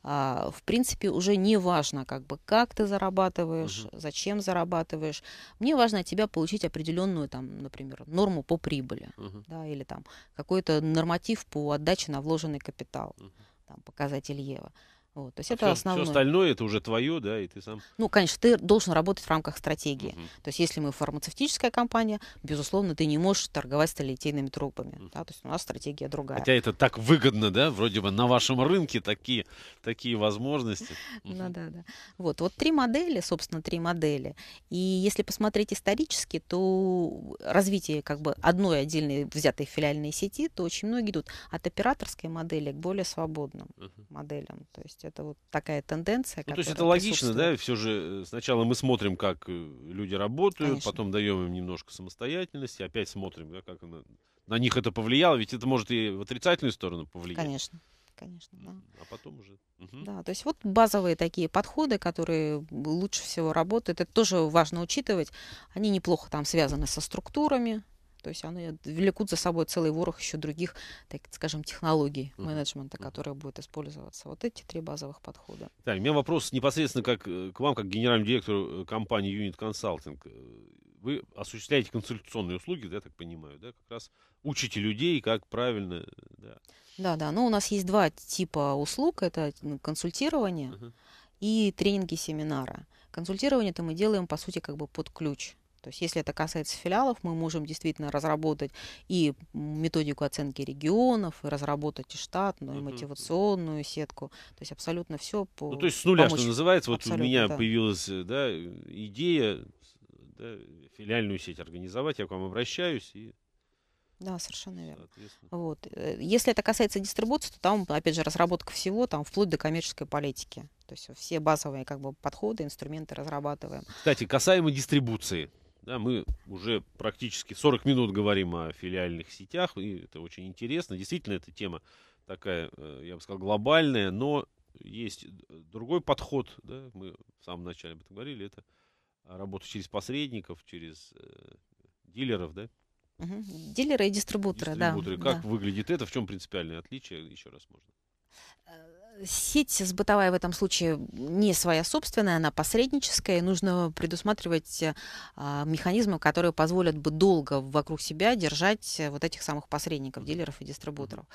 Speaker 2: а, в принципе, уже не важно, как бы, как ты зарабатываешь, ага. зачем зарабатываешь. Мне важно от тебя получить определенную, там, например, норму по прибыли, ага. да, или там какой-то норматив по отдаче на вложенный капитал, ага. там, показатель Ева. Вот, то есть а это все, основное. Все
Speaker 1: остальное это уже твое, да, и ты сам.
Speaker 2: Ну, конечно, ты должен работать в рамках стратегии. Uh-huh. То есть, если мы фармацевтическая компания, безусловно, ты не можешь торговать столетейными трубами. Uh-huh. Да, то есть у нас стратегия другая. Хотя
Speaker 1: это так выгодно, да, вроде бы на вашем рынке такие, такие возможности.
Speaker 2: Uh-huh. Ну да, да. Вот, вот три модели, собственно, три модели. И если посмотреть исторически, то развитие как бы одной отдельной взятой филиальной сети, то очень многие идут от операторской модели к более свободным uh-huh. моделям. То есть есть это вот такая тенденция. Ну, то есть это логично,
Speaker 1: да? Все же э, сначала мы смотрим, как э, люди работают, Конечно. потом даем им немножко самостоятельности, опять смотрим, да, как она, на них это повлияло, ведь это может и в отрицательную сторону повлиять. Конечно конечно. Да. А потом уже. Угу. Да, то есть
Speaker 2: вот базовые такие подходы, которые лучше всего работают, это тоже важно учитывать. Они неплохо там связаны со структурами, то есть они влекут за собой целый ворох еще других, так скажем, технологий mm-hmm. менеджмента, которые будут использоваться. Вот эти три базовых подхода.
Speaker 1: Таня, у меня вопрос непосредственно как, э, к вам, как генеральному директору э, компании Unit Consulting. Э, вы осуществляете консультационные услуги, да, я так понимаю, да, как раз учите людей, как правильно, да.
Speaker 2: Да, да, ну у нас есть два типа услуг, это ну, консультирование uh-huh. и тренинги, семинара. Консультирование-то мы делаем, по сути, как бы под ключ. То есть если это касается филиалов, мы можем действительно разработать и методику оценки регионов, и разработать и штатную, и мотивационную сетку. То есть абсолютно все
Speaker 1: по Ну, то есть с нуля, помочь. что называется, вот абсолютно, у меня да. появилась э, да, идея да, филиальную сеть организовать, я к вам обращаюсь и
Speaker 2: да, совершенно верно. Вот. Э, если это касается дистрибуции, то там, опять же, разработка всего, там, вплоть до коммерческой политики. То есть все базовые как бы, подходы, инструменты разрабатываем.
Speaker 1: Кстати, касаемо дистрибуции. Да, мы уже практически 40 минут говорим о филиальных сетях, и это очень интересно. Действительно, эта тема такая, э, я бы сказал, глобальная, но есть другой подход, да, мы в самом начале об этом говорили, это работа через посредников, через э, дилеров, да?
Speaker 2: Угу. Дилеры и дистрибуторы, дистрибуторы. да. Как да.
Speaker 1: выглядит это, в чем принципиальное отличие, еще раз можно?
Speaker 2: Э, сеть с бытовая в этом случае не своя собственная, она посредническая, нужно предусматривать э, а, механизмы, которые позволят бы долго вокруг себя держать э, вот этих самых посредников, дилеров и дистрибуторов.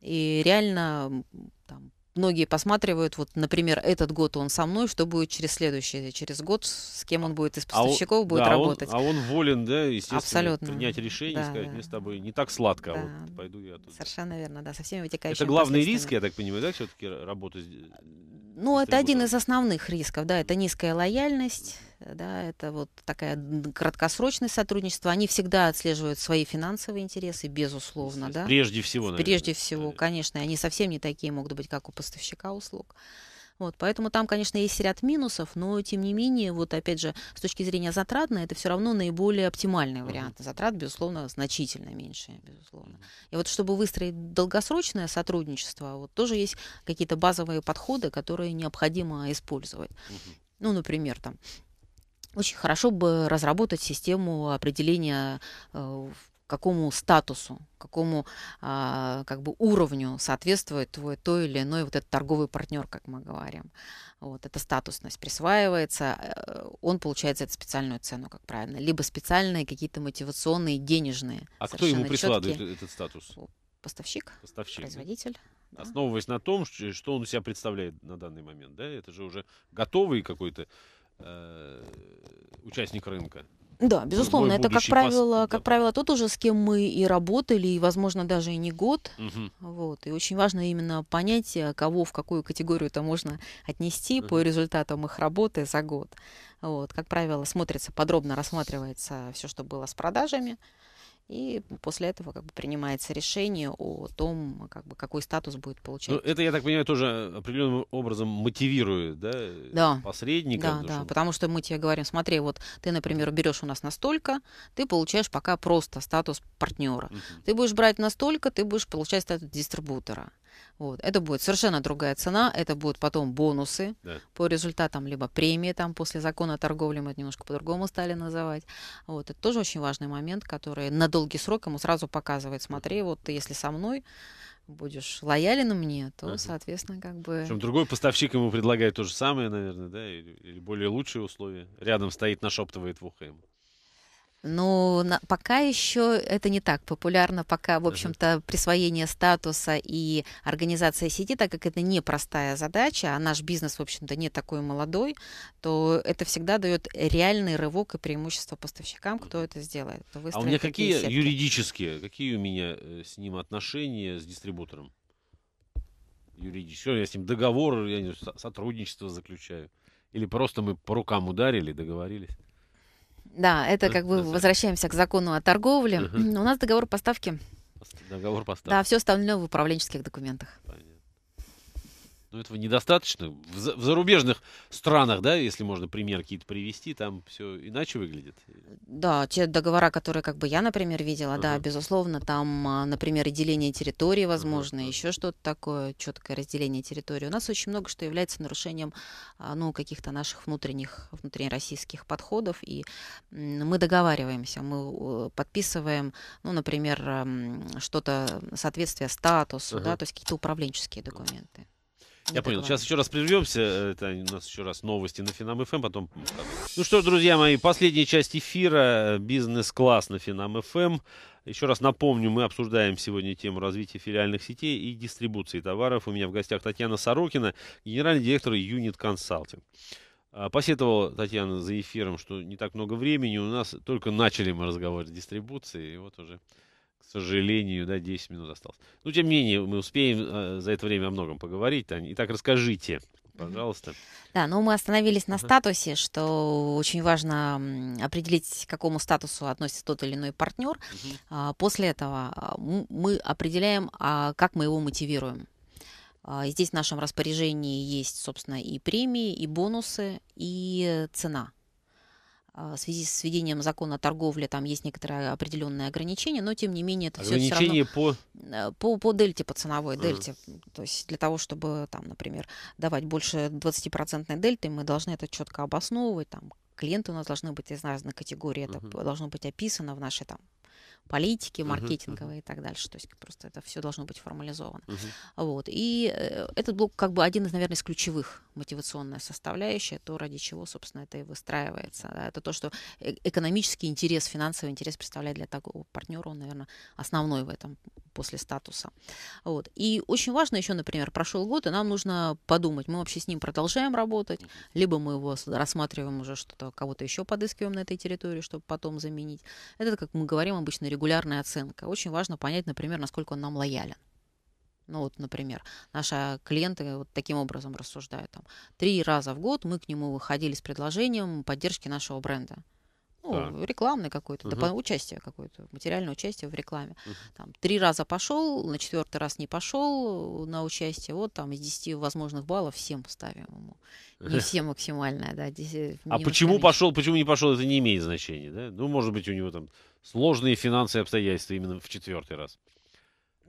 Speaker 2: И реально там, многие посматривают, вот, например, этот год он со мной, что будет через следующий, э, через год, с кем он будет из а поставщиков а будет да, а работать. Он, а он волен,
Speaker 1: да, естественно, Абсолютно. принять решение, да, сказать, да. мне с тобой не так сладко, а да. вот пойду я тут.
Speaker 2: Совершенно верно, да, со всеми вытекающими Это главный риск,
Speaker 1: я так понимаю, да, все-таки работать? Э, ну, это один из
Speaker 2: основных рисков, да, это низкая лояльность, да, это вот такая краткосрочное сотрудничество. Они всегда отслеживают свои финансовые интересы, безусловно, есть, да. Прежде всего, наверное. Прежде всего, конечно, они совсем не такие могут быть, как у поставщика услуг. Вот, поэтому там, конечно, есть ряд минусов, но тем не менее, вот опять же, с точки зрения затрат, это все равно наиболее оптимальный вариант. Затрат, безусловно, значительно меньше, безусловно. И вот чтобы выстроить долгосрочное сотрудничество, вот тоже есть какие-то базовые подходы, которые необходимо использовать. Ну, например, там очень хорошо бы разработать систему определения э, какому статусу, какому а, как бы уровню соответствует твой то или иной вот этот торговый партнер, как мы говорим. Вот эта статусность присваивается, э, он получает за это специальную цену, как правильно, либо специальные какие-то мотивационные денежные. А кто ему присваивает этот статус? Поставщик,
Speaker 1: Поставщик производитель. Да. Основываясь на том, что он себя представляет на данный момент, да, это же уже готовый какой-то Э, участник рынка. Да, безусловно, это как правило,
Speaker 2: пас... как правило, тот уже, с кем мы и работали, и, возможно, даже и не год. Угу. Вот. И очень важно именно понять, э, кого в какую категорию это можно отнести угу. по результатам их работы за год. Вот. Как правило, смотрится подробно, рассматривается все, что было с продажами. И после этого как бы принимается решение о том, как бы, какой статус будет получать. Но ну,
Speaker 1: это, я так понимаю, тоже определенным образом мотивирует, да, да. посредника. Да, да,
Speaker 2: потому что мы тебе говорим, смотри, вот ты, например, берешь у нас настолько, ты получаешь пока просто статус партнера. Uh-huh. Ты будешь брать настолько, ты будешь получать статус дистрибутора. Вот. Это будет совершенно другая цена, это будут потом бонусы да. по результатам, либо премии там после закона о торговле, мы это немножко по-другому стали называть. Вот. Это тоже очень важный момент, который на долгий срок ему сразу показывает, смотри, вот ты если со мной, будешь лоялен мне, то, ага. соответственно, как бы... Причем
Speaker 1: другой поставщик ему предлагает то же самое, наверное, да, или, или более лучшие условия. Рядом стоит, нашептывает в ухо ему.
Speaker 2: Ну, на, пока еще это не так популярно, пока, в общем-то, присвоение статуса и организация сети, так как это непростая задача, а наш бизнес, в общем-то, не такой молодой, то это всегда дает реальный рывок и преимущество поставщикам, кто это сделает. Кто а у меня какие сетки.
Speaker 1: юридические, какие у меня э, с ним отношения с дистрибутором? Юридически, я с ним договор, я не, сотрудничество заключаю. Или просто мы по рукам ударили, договорились?
Speaker 2: Да, это э, как бы э, возвращаемся к закону о торговле. У нас договор поставки.
Speaker 1: Договор поставки. Да,
Speaker 2: все остальное в управленческих документах. Понятно
Speaker 1: но ну, этого недостаточно. В, за, в зарубежных странах, да, если можно пример какие-то привести, там все иначе выглядит.
Speaker 2: Да, те договора, которые как бы я, например, видела, uh-huh. да, безусловно, там, а, например, и деление территории, возможно, uh-huh. еще что-то такое, четкое разделение территории. У нас очень много что является нарушением, а, ну, каких-то наших внутренних, внутрироссийских подходов, и мы договариваемся, мы подписываем, ну, например, что-то соответствие статусу, uh-huh. да, то есть какие-то управленческие документы. А Я понял.
Speaker 1: Сейчас еще раз прервемся. Это у нас еще раз новости на Финам ФМ, эм, потом. Ну что ж, друзья мои, последняя часть эфира бизнес-класс на Финам ФМ. Эм. Еще раз напомню, мы обсуждаем сегодня тему развития филиальных сетей и дистрибуции товаров. У меня в гостях Татьяна Сорокина, генеральный директор Юнит Консалтинг. А, посетовала Татьяна за эфиром, что не так много времени. У нас только начали мы разговор о дистрибуции, и вот уже сожалению, да, 10 минут осталось. Но, ну, тем не менее, мы успеем э, за это время о многом поговорить. Таня. Итак, расскажите, пожалуйста.
Speaker 2: Да, ну мы остановились на ага. статусе, что очень важно определить, к какому статусу относится тот или иной партнер. Угу. А, после этого а, мы определяем, а как мы его мотивируем. А, здесь в нашем распоряжении есть, собственно, и премии, и бонусы, и цена. А, в связи с введением закона о торговле там есть некоторые определенные ограничения, но тем не менее это все, равно равно по... Э, по по дельте, по ценовой mm. дельте. То есть для того, чтобы там, например, давать больше 20% дельты, мы должны это четко обосновывать, там, клиенты у нас должны быть из разных категорий, это uh-huh. должно быть описано в нашей там политики, маркетинговые uh-huh. и так дальше. То есть просто это все должно быть формализовано. Uh-huh. Вот. И э, этот блок как бы один из, наверное, из ключевых мотивационная составляющая, то, ради чего, собственно, это и выстраивается. Да. Это то, что э, экономический интерес, финансовый интерес представляет для такого партнера, он, наверное, основной в этом после статуса. Вот. И очень важно еще, например, прошел год, и нам нужно подумать, мы вообще с ним продолжаем работать, либо мы его рассматриваем уже что-то, кого-то еще подыскиваем на этой территории, чтобы потом заменить. Это, как мы говорим обычно, регулярная оценка. Очень важно понять, например, насколько он нам лоялен. Ну вот, например, наши клиенты вот таким образом рассуждают. Там, три раза в год мы к нему выходили с предложением поддержки нашего бренда. Ну, так. рекламный какой-то, угу. да, участие какое-то, материальное участие в рекламе. Угу. Там, три раза пошел, на четвертый раз не пошел на участие. Вот там из десяти возможных баллов 7 ставим
Speaker 1: ему. Не все
Speaker 2: максимальное, да. 10, а почему
Speaker 1: пошел, почему не пошел, это не имеет значения, да? Ну, может быть, у него там сложные финансовые обстоятельства именно в четвертый раз.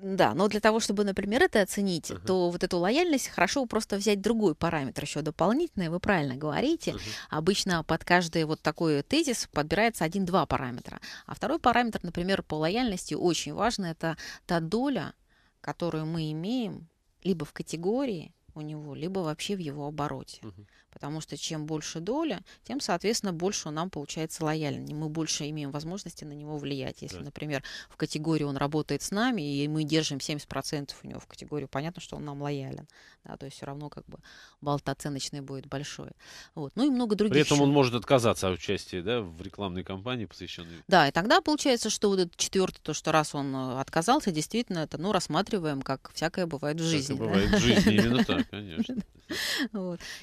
Speaker 2: Да, но для того, чтобы, например, это оценить, uh-huh. то вот эту лояльность хорошо просто взять другой параметр еще дополнительный. Вы правильно говорите. Uh-huh. Обычно под каждый вот такой тезис подбирается один-два параметра. А второй параметр, например, по лояльности очень важно, это та доля, которую мы имеем либо в категории у него, либо вообще в его обороте. Uh-huh потому что чем больше доля, тем, соответственно, больше он нам получается лояльный. Мы больше имеем возможности на него влиять. Если, да. например, в категории он работает с нами, и мы держим 70% у него в категории, понятно, что он нам лоялен. Да, то есть все равно как бы болт оценочный будет большой. Вот. Ну и много других. При этом еще. он
Speaker 1: может отказаться от участия да, в рекламной кампании, посвященной.
Speaker 2: Да, и тогда получается, что вот это четвертое, то, что раз он э, отказался, действительно, это ну, рассматриваем, как всякое бывает в жизни. Всякое да? бывает в жизни, именно так, конечно.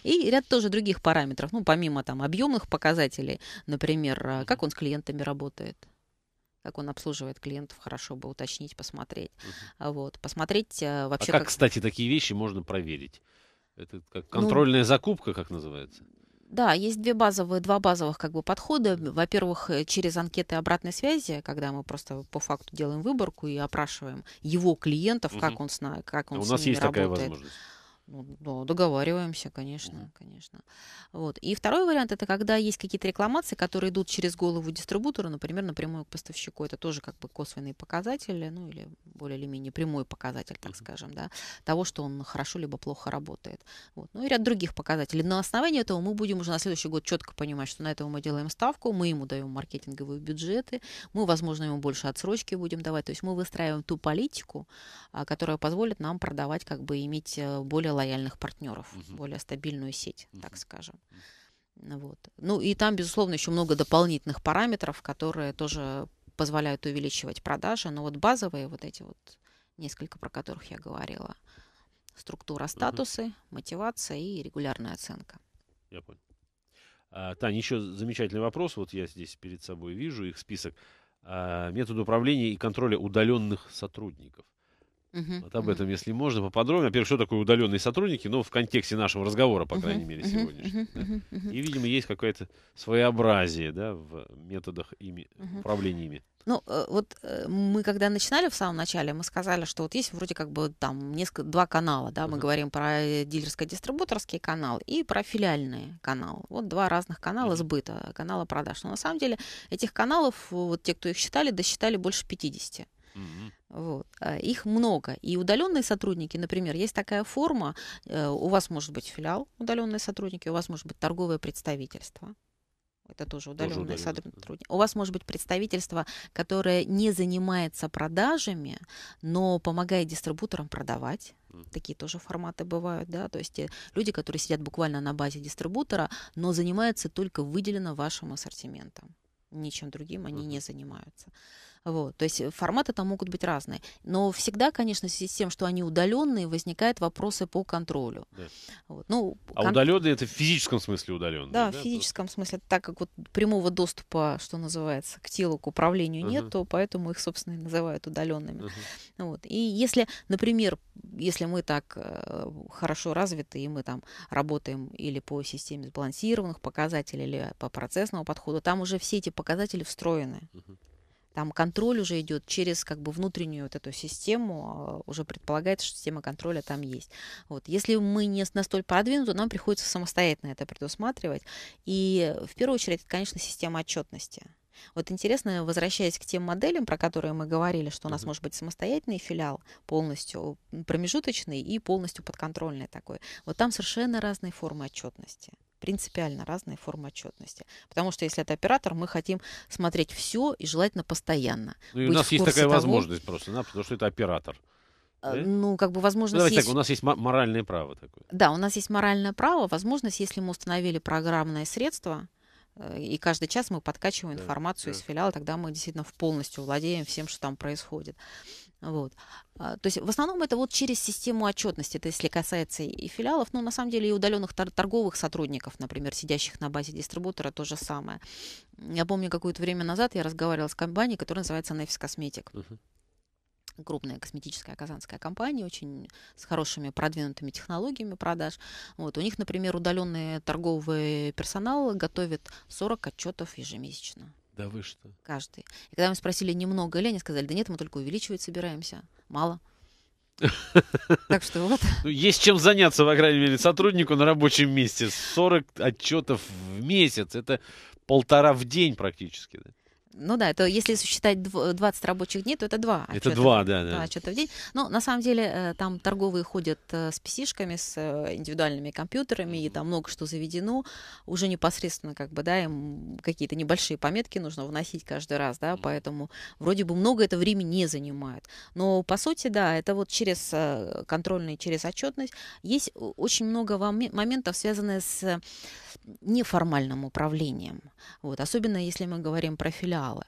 Speaker 2: И ряд тоже других параметров, ну, помимо там объемных показателей, например, а, как он с клиентами работает, как он обслуживает клиентов, хорошо бы уточнить, посмотреть. uh Вот, посмотреть а, вообще... А как, как, кстати,
Speaker 1: такие вещи можно проверить? Это как ну, контрольная ну, закупка, как называется?
Speaker 2: Да, есть две базовые, два базовых как бы подхода. Во-первых, э, через анкеты обратной связи, когда мы просто по факту делаем выборку и опрашиваем его клиентов, угу. как он с, как он а с ними работает. У нас есть такая возможность. Ну, да, ну, договариваемся, конечно, mm-hmm. конечно. Вот. И второй вариант это когда есть какие-то рекламации, которые идут через голову дистрибутора, например, напрямую к поставщику. Это тоже как бы косвенные показатели, ну или более или менее прямой показатель, так mm-hmm. скажем, да, того, что он хорошо либо плохо работает. Вот. Ну и ряд других показателей. На основании этого мы будем уже на следующий год четко понимать, что на этого мы делаем ставку, мы ему даем маркетинговые бюджеты, мы, возможно, ему больше отсрочки будем давать. То есть мы выстраиваем ту политику, а, которая позволит нам продавать, как бы иметь э, более лояльных партнеров, угу. более стабильную сеть, угу. так скажем. Вот. Ну и там, безусловно, еще много дополнительных параметров, которые тоже позволяют увеличивать продажи. Но вот базовые вот эти вот несколько, про которых я говорила, структура, статусы, угу. мотивация и регулярная оценка.
Speaker 1: Я понял. А, Таня, еще замечательный вопрос. Вот я здесь перед собой вижу их список. А, метод управления и контроля удаленных сотрудников. Угу, вот об угу. этом, если можно, поподробнее. Во-первых, что такое удаленные сотрудники, ну, в контексте нашего разговора, по крайней мере, сегодняшнего. Да? И, видимо, есть какое-то своеобразие да, в методах ими, управления ими.
Speaker 2: Ну, э, вот э, мы когда начинали в самом начале, мы сказали, что вот есть вроде как бы там несколько, два канала, да, мы uh-huh. говорим про э, дилерско-дистрибуторский канал и про филиальный канал. Вот два разных канала uh-huh. сбыта, канала продаж. Но на самом деле этих каналов, вот те, кто их считали, досчитали больше 50. Вот. А, их много. И удаленные сотрудники, например, есть такая форма, э, у вас может быть филиал удаленные сотрудники, у вас может быть торговое представительство. Это тоже удаленные сотрудники. У вас может быть представительство, которое не занимается продажами, но помогает дистрибуторам продавать. Такие тоже форматы бывают, да, то есть э, люди, которые сидят буквально на базе дистрибутора, но занимаются только выделенно вашим ассортиментом. Ничем другим они не занимаются. Вот. То есть э, форматы там могут быть разные. Но всегда, конечно, в связи с тем, что они удаленные, возникают вопросы по контролю. Да. Вот. Ну, а кон...
Speaker 1: удаленные это в физическом смысле удаленные? Да, да, в физическом
Speaker 2: смысле. Так как вот прямого доступа, что называется, к телу, к управлению uh-huh. нет, то поэтому их, собственно, и называют удаленными. Uh-huh. Вот. И если, например, если мы так э, хорошо развиты, и мы там работаем или по системе сбалансированных показателей, или по процессному подходу, там уже все эти показатели встроены. Uh-huh. Там контроль уже идет через как бы внутреннюю вот эту систему, а, уже предполагается, что система контроля там есть. Вот. Если мы не настолько продвинуты, нам приходится самостоятельно это предусматривать. И э, в первую очередь, это, конечно, система отчетности. Вот интересно, возвращаясь к тем моделям, про которые мы говорили, что у нас может быть самостоятельный филиал полностью промежуточный и полностью подконтрольный такой. Вот там совершенно разные формы отчетности принципиально разные формы отчетности. Потому что если это оператор, мы хотим смотреть все и желательно постоянно. Ну, и у нас есть такая того... возможность
Speaker 1: просто, да, потому что это оператор. А,
Speaker 2: ну, как бы ну, возможность... Давайте есть... так, у
Speaker 1: нас есть моральное право такое.
Speaker 2: Да, у нас есть моральное право, возможность, если мы установили программное средство, э, и каждый час мы подкачиваем да, информацию да. из филиала, тогда мы действительно полностью владеем всем, что там происходит. Вот. А, то есть в основном это вот через систему отчетности, это если касается и филиалов, но на самом деле и удаленных торговых сотрудников, например, сидящих на базе дистрибутора, то же самое. Я помню, какое-то время назад я разговаривала с компанией, которая называется Nefis Cosmetic. uh крупная косметическая казанская компания, очень с хорошими продвинутыми технологиями продаж. Вот. У них, например, удаленный торговый персонал готовит 40 отчетов ежемесячно. Да вы что? Каждый. И когда мы спросили, немного или они сказали, да нет, мы только увеличивать собираемся. Мало.
Speaker 1: Так что вот. Ну, есть чем заняться, по крайней мере, сотруднику на рабочем месте. 40 отчетов в месяц. Это полтора в день практически
Speaker 2: ну да, это если считать 20 э, рабочих дней, то это два. А это два, да, да. Два отчета в день. Но на самом деле э, там торговые ходят э, с писишками, с индивидуальными компьютерами, и там много что заведено. Уже непосредственно как бы, да, им какие-то небольшие пометки нужно вносить каждый раз, да, поэтому вроде бы много это времени не занимает. Но по сути, да, это вот через контрольные, через отчетность. Есть очень много моментов, связанных с неформальным управлением. Вот, особенно если мы говорим про филиал капитала.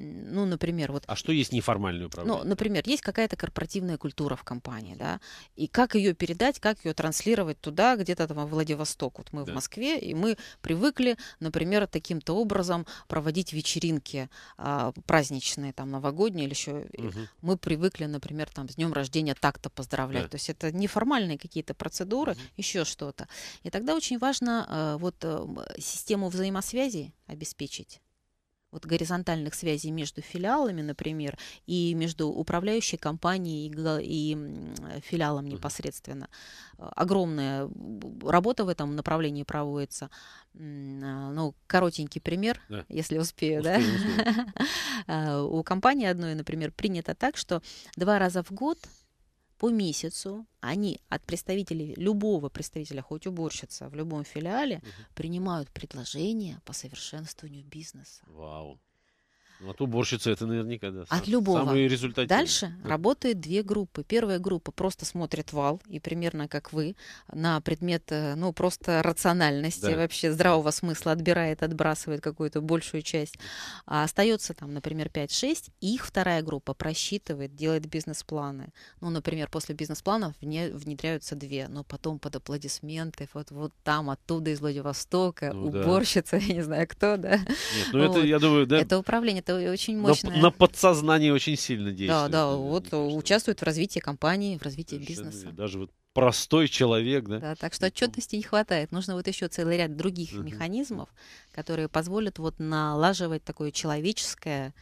Speaker 2: Ну, например, вот... А
Speaker 1: что есть неформальное управление?
Speaker 2: Ну, например, есть какая-то корпоративная культура в компании, да, и как ее передать, как ее транслировать туда, где-то там во Владивосток. Вот мы да. в Москве, и мы привыкли, например, таким-то образом проводить вечеринки а, праздничные, там, новогодние или еще. Угу. Мы привыкли, например, там, с днем рождения так-то поздравлять. Да. То есть это неформальные какие-то процедуры, угу. еще что-то. И тогда очень важно а, вот э, систему взаимосвязи обеспечить вот горизонтальных связей между филиалами, например, и между управляющей компанией и, и э, филиалом непосредственно. Э, огромная работа в этом направлении проводится. А, ну, коротенький пример, да. если успею, успею да? Успею. Э, у компании одной, например, принято так, что два раза в год по месяцу они от представителей, любого представителя, хоть уборщица в любом филиале, угу. принимают предложения по совершенствованию бизнеса.
Speaker 1: Вау. А от уборщицы это наверняка, да. От любого. Самые результативные. Дальше да.
Speaker 2: работают две группы. Первая группа просто смотрит вал, и примерно как вы, на предмет, э, ну, просто рациональности, да. вообще здравого смысла отбирает, отбрасывает какую-то большую часть. А остается там, например, 5-6. Их вторая группа просчитывает, делает бизнес-планы. Ну, например, после бизнес-планов внедряются две, но потом под аплодисменты, вот, вот там, оттуда, из Владивостока, ну, уборщица, да. я не знаю кто, да. Нет, ну вот. это, я
Speaker 1: думаю, да. Это управление это очень мощно. На, на подсознание очень сильно действует. Да,
Speaker 2: да, вот участвует в развитии компании, в развитии Совершенно бизнеса.
Speaker 1: Даже вот простой человек, да? Да,
Speaker 2: так что отчетности не хватает. Нужно вот еще целый ряд других uh-huh. механизмов, которые позволят вот налаживать такое человеческое угу.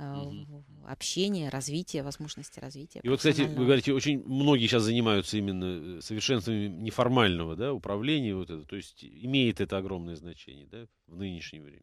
Speaker 2: Э, общения, развития, возможности развития. И вот, кстати, вы говорите,
Speaker 1: очень многие сейчас занимаются именно э, совершенствованием неформального да, управления, вот это, то есть имеет это огромное значение да, в нынешнее время.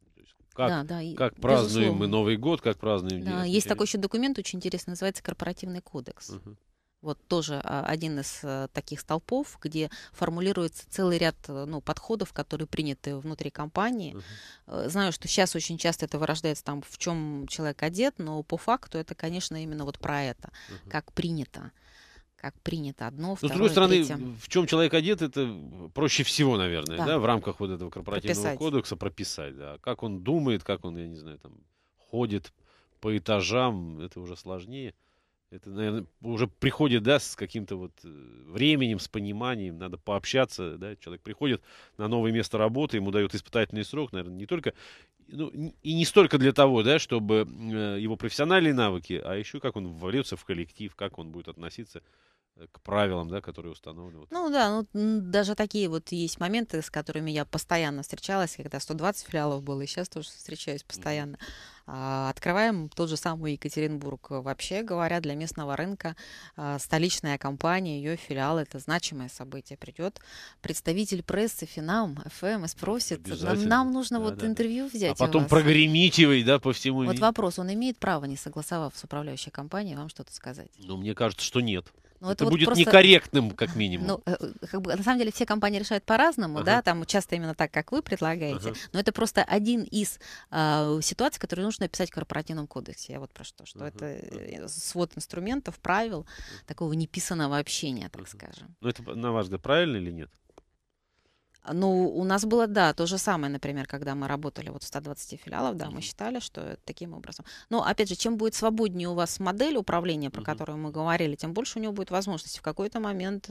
Speaker 1: Как, да, да, как празднуем безусловно. мы Новый год, как празднуем да, День Есть такой
Speaker 2: еще документ, очень интересный, называется «Корпоративный кодекс». Угу. Вот тоже а, один из э, таких столпов, где формулируется целый ряд э, ну, подходов, которые приняты внутри компании. Uh-huh. Знаю, что сейчас очень часто это вырождается там, в чем человек одет, но по факту это, конечно, именно вот про это, uh-huh. как принято как принято одно, ну, второе, Но, с другой стороны, третье.
Speaker 1: в чем человек одет, это проще всего, наверное, да, да в рамках вот этого корпоративного прописать. кодекса прописать, да. Как он думает, как он, я не знаю, там, ходит по этажам, это уже сложнее. Это, наверное, уже приходит, да, с каким-то вот э, временем, с пониманием, надо пообщаться, да, человек приходит на новое место работы, ему дают испытательный срок, наверное, не только, ну, и не столько для того, да, чтобы э, его профессиональные навыки, а еще как он вовлечется в коллектив, как он будет относиться Э, к правилам, да, которые установлены.
Speaker 2: Ну да, ну даже такие вот есть моменты, с которыми я постоянно встречалась, когда 120 филиалов было, и сейчас тоже встречаюсь постоянно. А, открываем тот же самый Екатеринбург. Э, вообще говоря, для местного рынка а, столичная компания, ее филиал – это значимое событие. Придет представитель прессы, Финам, ФМ эм» и спросит, нам, нам нужно да, вот да, интервью да. взять. А потом
Speaker 1: прогремите вы, да, по всему Вот
Speaker 2: вопрос, он имеет право, не согласовав с управляющей компанией, вам что-то сказать?
Speaker 1: Ну, мне кажется, что нет. Но ну, это, это вот будет просто... некорректным, как минимум. Ну,
Speaker 2: э, как бы, на самом деле все компании решают по-разному, ага. да, там часто именно так, как вы предлагаете. Ага. Но это просто один из э, ситуаций, которые нужно описать в корпоративном кодексе. Я вот про что, что ага. это э, свод инструментов, правил, такого неписанного общения, так ага. скажем.
Speaker 1: Ну, это, на ваш взгляд, правильно или нет? А,
Speaker 2: ну, у нас было, да, то же самое, например, когда мы работали вот в 120 филиалов, да, mm-hmm. мы считали, что таким образом. Но, опять же, чем будет свободнее у вас модель управления, про mm-hmm. которую мы говорили, тем больше у него будет возможности в какой-то момент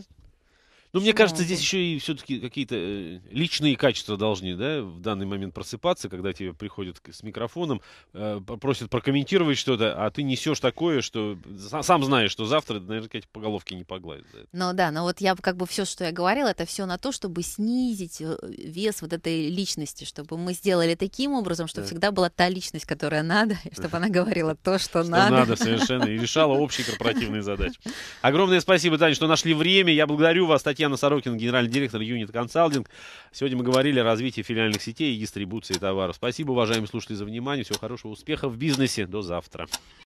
Speaker 1: ну, мне кажется, здесь еще и все-таки какие-то э, личные качества должны, да, в данный момент просыпаться, когда тебе приходят с микрофоном, э, просят прокомментировать что-то, а ты несешь такое, что сам знаешь, что завтра, наверное, тебя по головке не погладят.
Speaker 2: Ну да, но вот я как бы все, что я говорила, это все на то, чтобы снизить э, вес вот этой личности, чтобы мы сделали таким образом, чтобы да. всегда была та личность, которая надо, и чтобы она говорила то, что, что надо. надо совершенно, и
Speaker 1: решала общие корпоративные задачи. Огромное спасибо, Таня, что нашли время. Я благодарю вас, Татьяна Татьяна Сорокина, генеральный директор Юнит Консалдинг. Сегодня мы говорили о развитии филиальных сетей и дистрибуции товаров. Спасибо, уважаемые слушатели, за внимание. Всего хорошего, успехов в бизнесе. До завтра.